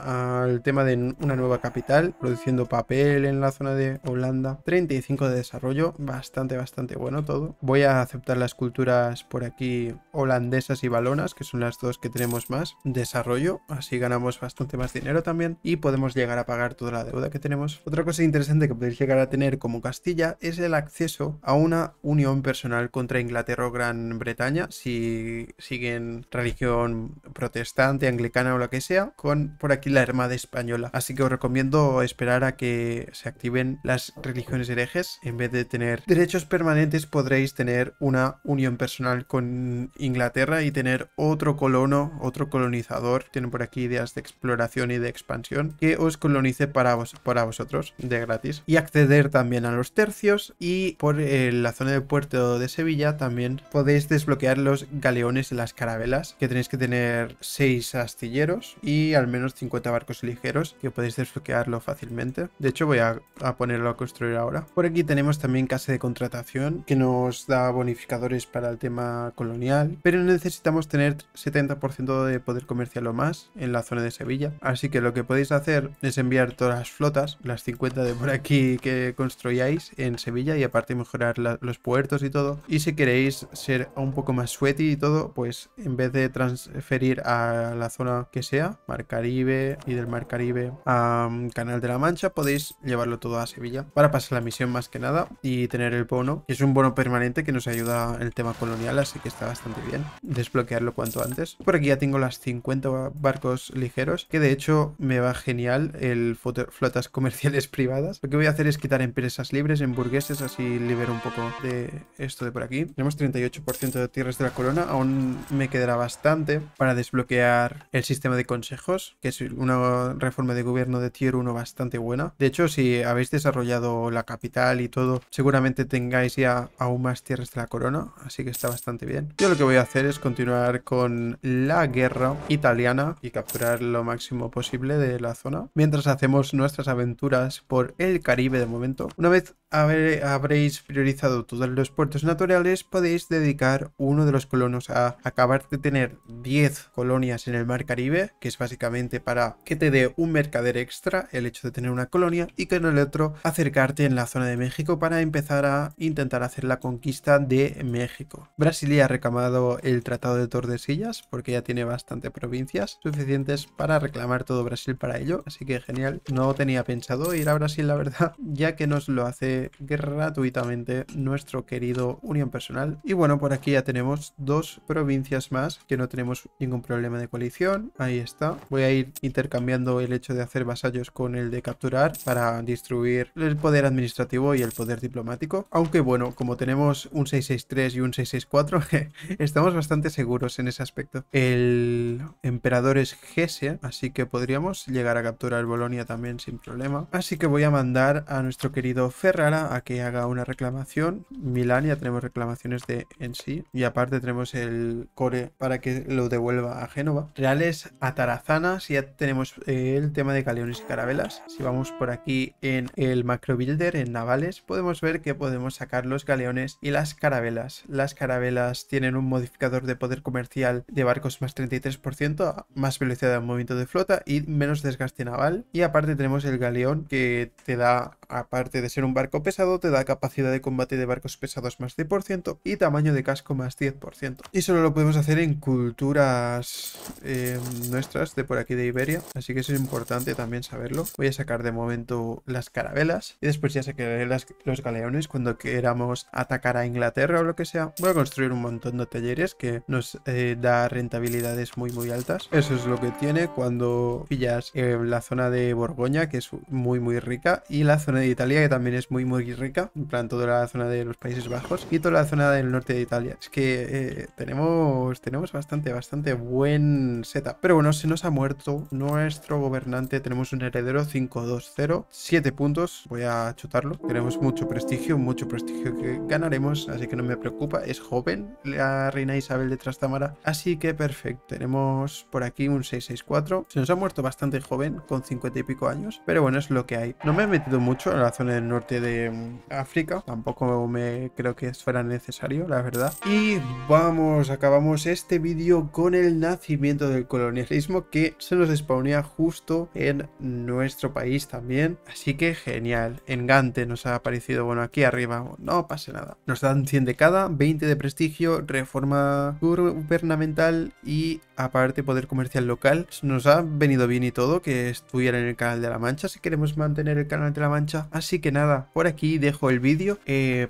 el tema de una nueva capital, produciendo papel en la zona de Holanda. 35 de desarrollo, bastante, bastante bueno todo. Voy a aceptar las culturas por aquí holandesas y balonas, que son las dos que tenemos más. Desarrollo, así ganamos bastante más dinero también y podemos llegar a pagar toda la deuda que tenemos. Otra cosa interesante que podéis llegar a tener como Castilla es el acceso a una unión personal contra Inglaterra o Gran Bretaña, si siguen religión protestante, anglicana o lo que sea, con por aquí la Armada Española. Así que os recomiendo esperar a que se activen las religiones herejes. En vez de tener derechos permanentes, podréis tener una unión personal con Inglaterra y tener otro colono, otro colonizador. Tienen por aquí ideas de exploración y de expansión que os colonice para, vos, para vosotros de gratis. Y acceder también a los tercios y por eh, la zona de puerto de Sevilla también podéis desbloquear los galeones y las carabelas, que tenéis que tener 6 astilleros y al menos 50 barcos ligeros, que podéis desbloquearlo fácilmente. De hecho voy a, ponerlo a construir ahora. Por aquí tenemos también casa de contratación, que nos da bonificadores para el tema colonial, pero necesitamos tener 70% de poder comercial o más en la zona de Sevilla. Así que lo que podéis hacer es enviar todas las flotas, las 50 de por aquí que construyáis en Sevilla y aparte mejorar los puertos y todo. Y si queréis ser un poco más sweaty y todo, pues en vez de transferir a la zona que sea, Mar Caribe y del Mar Caribe a mm, Canal de la Mancha, podéis llevarlo todo a Sevilla para pasar la misión más que nada y tener el bono. Es un bono permanente que nos ayuda el tema colonial, así que está bastante bien desbloquearlo cuanto antes. Por aquí ya tengo las 50 barcos ligeros, que de hecho me va genial el flotas comerciales privadas. Lo que voy a hacer es quitar empresas libres, en burgueses así libero un poco de esto de por aquí. Tenemos 38% de tierras de la corona. Aún me quedará bastante para desbloquear el sistema de consejos, que es una reforma de gobierno de tier 1 bastante buena. De hecho, si habéis desarrollado la capital y todo, seguramente tengáis ya aún más tierras de la corona, así que está bastante bien. Yo lo que voy a hacer es continuar con la guerra italiana y capturar lo máximo posible de la zona, mientras hacemos nuestras aventuras por el Caribe de momento. Una vez habréis priorizado todos los puertos, naturales podéis dedicar uno de los colonos a acabar de tener 10 colonias en el mar Caribe, que es básicamente para que te dé un mercader extra el hecho de tener una colonia y que en el otro acercarte en la zona de México para empezar a intentar hacer la conquista de México. Brasilia ha reclamado el Tratado de Tordesillas porque ya tiene bastante provincias suficientes para reclamar todo Brasil para ello, así que genial. No tenía pensado ir a Brasil, la verdad, ya que nos lo hace gratuitamente nuestro querido unión personal. Y bueno, por aquí ya tenemos dos provincias más que no tenemos ningún problema de coalición. Ahí está. Voy a ir intercambiando el hecho de hacer vasallos con el de capturar para distribuir el poder administrativo y el poder diplomático. Aunque bueno, como tenemos un 663 y un 664, estamos bastante seguros en ese aspecto. El emperador es Gese, así que podríamos llegar a capturar Bolonia también sin problema. Así que voy a mandar a nuestro querido Ferrara a que haga una reclamación. Milán ya tenemos reclamaciones de en sí y aparte tenemos el core para que lo devuelva a Génova. Reales a atarazanas, ya tenemos eh, el tema de galeones y carabelas. Si vamos por aquí en el macro builder, en navales, podemos ver que podemos sacar los galeones y las carabelas. Las carabelas tienen un modificador de poder comercial de barcos más 33%, más velocidad de movimiento de flota y menos desgaste naval. Y aparte tenemos el galeón que te da, aparte de ser un barco pesado, te da capacidad de combate de barcos pesados más 10% y tamaño de casco más 10%. Y solo lo podemos hacer en culturas eh, nuestras de por aquí de Iberia, así que eso es importante también saberlo. Voy a sacar de momento las carabelas y después ya sacaré los galeones cuando queramos atacar a Inglaterra o lo que sea. Voy a construir un montón de talleres que nos eh, da rentabilidades muy muy altas. Eso es lo que tiene cuando pillas eh, la zona de Borgoña, que es muy muy rica, y la zona de Italia, que también es muy muy rica, en plan toda la zona de los Países Bajos y quito la zona del norte de Italia. Es que eh, tenemos, tenemos bastante, bastante buen setup. Pero bueno, se nos ha muerto nuestro gobernante. Tenemos un heredero 520, 7 puntos. Voy a chutarlo. Tenemos mucho prestigio, mucho prestigio que ganaremos, así que no me preocupa. Es joven la reina Isabel de Trastámara. Así que perfecto. Tenemos por aquí un 664. Se nos ha muerto bastante joven, con 50 y pico años. Pero bueno, es lo que hay. No me he metido mucho en la zona del norte de mm, África. Tampoco me creo que fuera necesario, la verdad. Y vamos, acabamos este vídeo con el nacimiento del colonialismo que se nos exponía justo en nuestro país también. Así que genial. Engante nos ha aparecido, bueno, aquí arriba, no pasa nada. Nos dan 100 de cada, 20 de prestigio, reforma gubernamental y aparte poder comercial local. Nos ha venido bien y todo que estuviera en el canal de la Mancha si queremos mantener el canal de la Mancha. Así que nada, por aquí dejo el vídeo. Eh,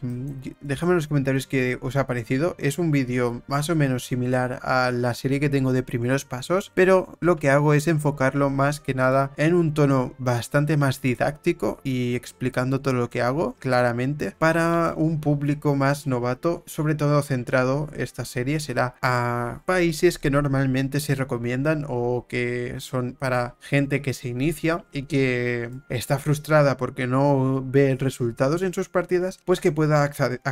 Déjame en los comentarios qué os ha parecido. Es un vídeo más o menos similar a la serie que tengo de primeros pasos, pero lo que hago es enfocarlo más que nada en un tono bastante más didáctico y explicando todo lo que hago claramente para un público más novato, sobre todo centrado esta serie será a países que normalmente se recomiendan o que son para gente que se inicia y que está frustrada porque no ve resultados en sus partidas, pues que pueda acceder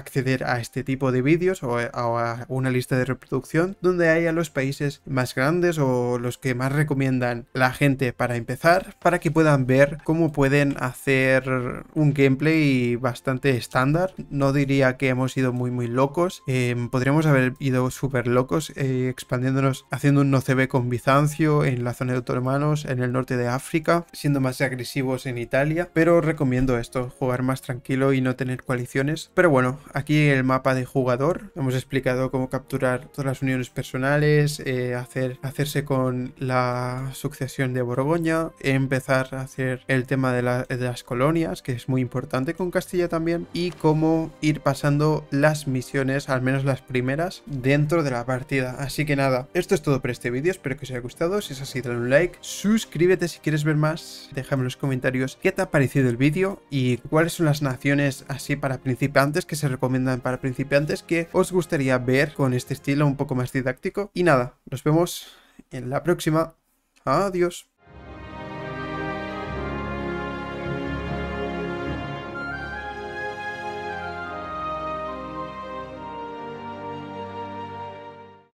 a este tipo de vídeos eh, o a una lista de reproducción donde haya los países más grandes o los que más recomiendan la gente para empezar, para que puedan ver cómo pueden hacer un gameplay bastante estándar. No diría que hemos ido muy muy locos, em, podríamos haber ido súper locos eh, expandiéndonos, haciendo un no CB con Bizancio en la zona de hermanos en el norte de África, siendo más agresivos en Italia, pero recomiendo esto, jugar más tranquilo y no tener coaliciones. Pero bueno, Aquí el mapa de jugador. Hemos explicado cómo capturar todas las uniones personales, eh, hacer, hacerse con la sucesión de Borgoña, empezar a hacer el tema de, las colonias, que es muy importante con Castilla también, y cómo ir pasando las misiones, al menos las primeras, dentro de la partida. Así que nada, esto es todo por este vídeo. Espero que os haya gustado. Si es así, dale un like, suscríbete si quieres ver más, déjame en los comentarios qué te ha parecido el vídeo y cuáles son las naciones así para principiantes que se recomiendan recomiendan para principiantes que os gustaría ver con este estilo un poco más didáctico. Y nada, nos vemos en la próxima. Adiós.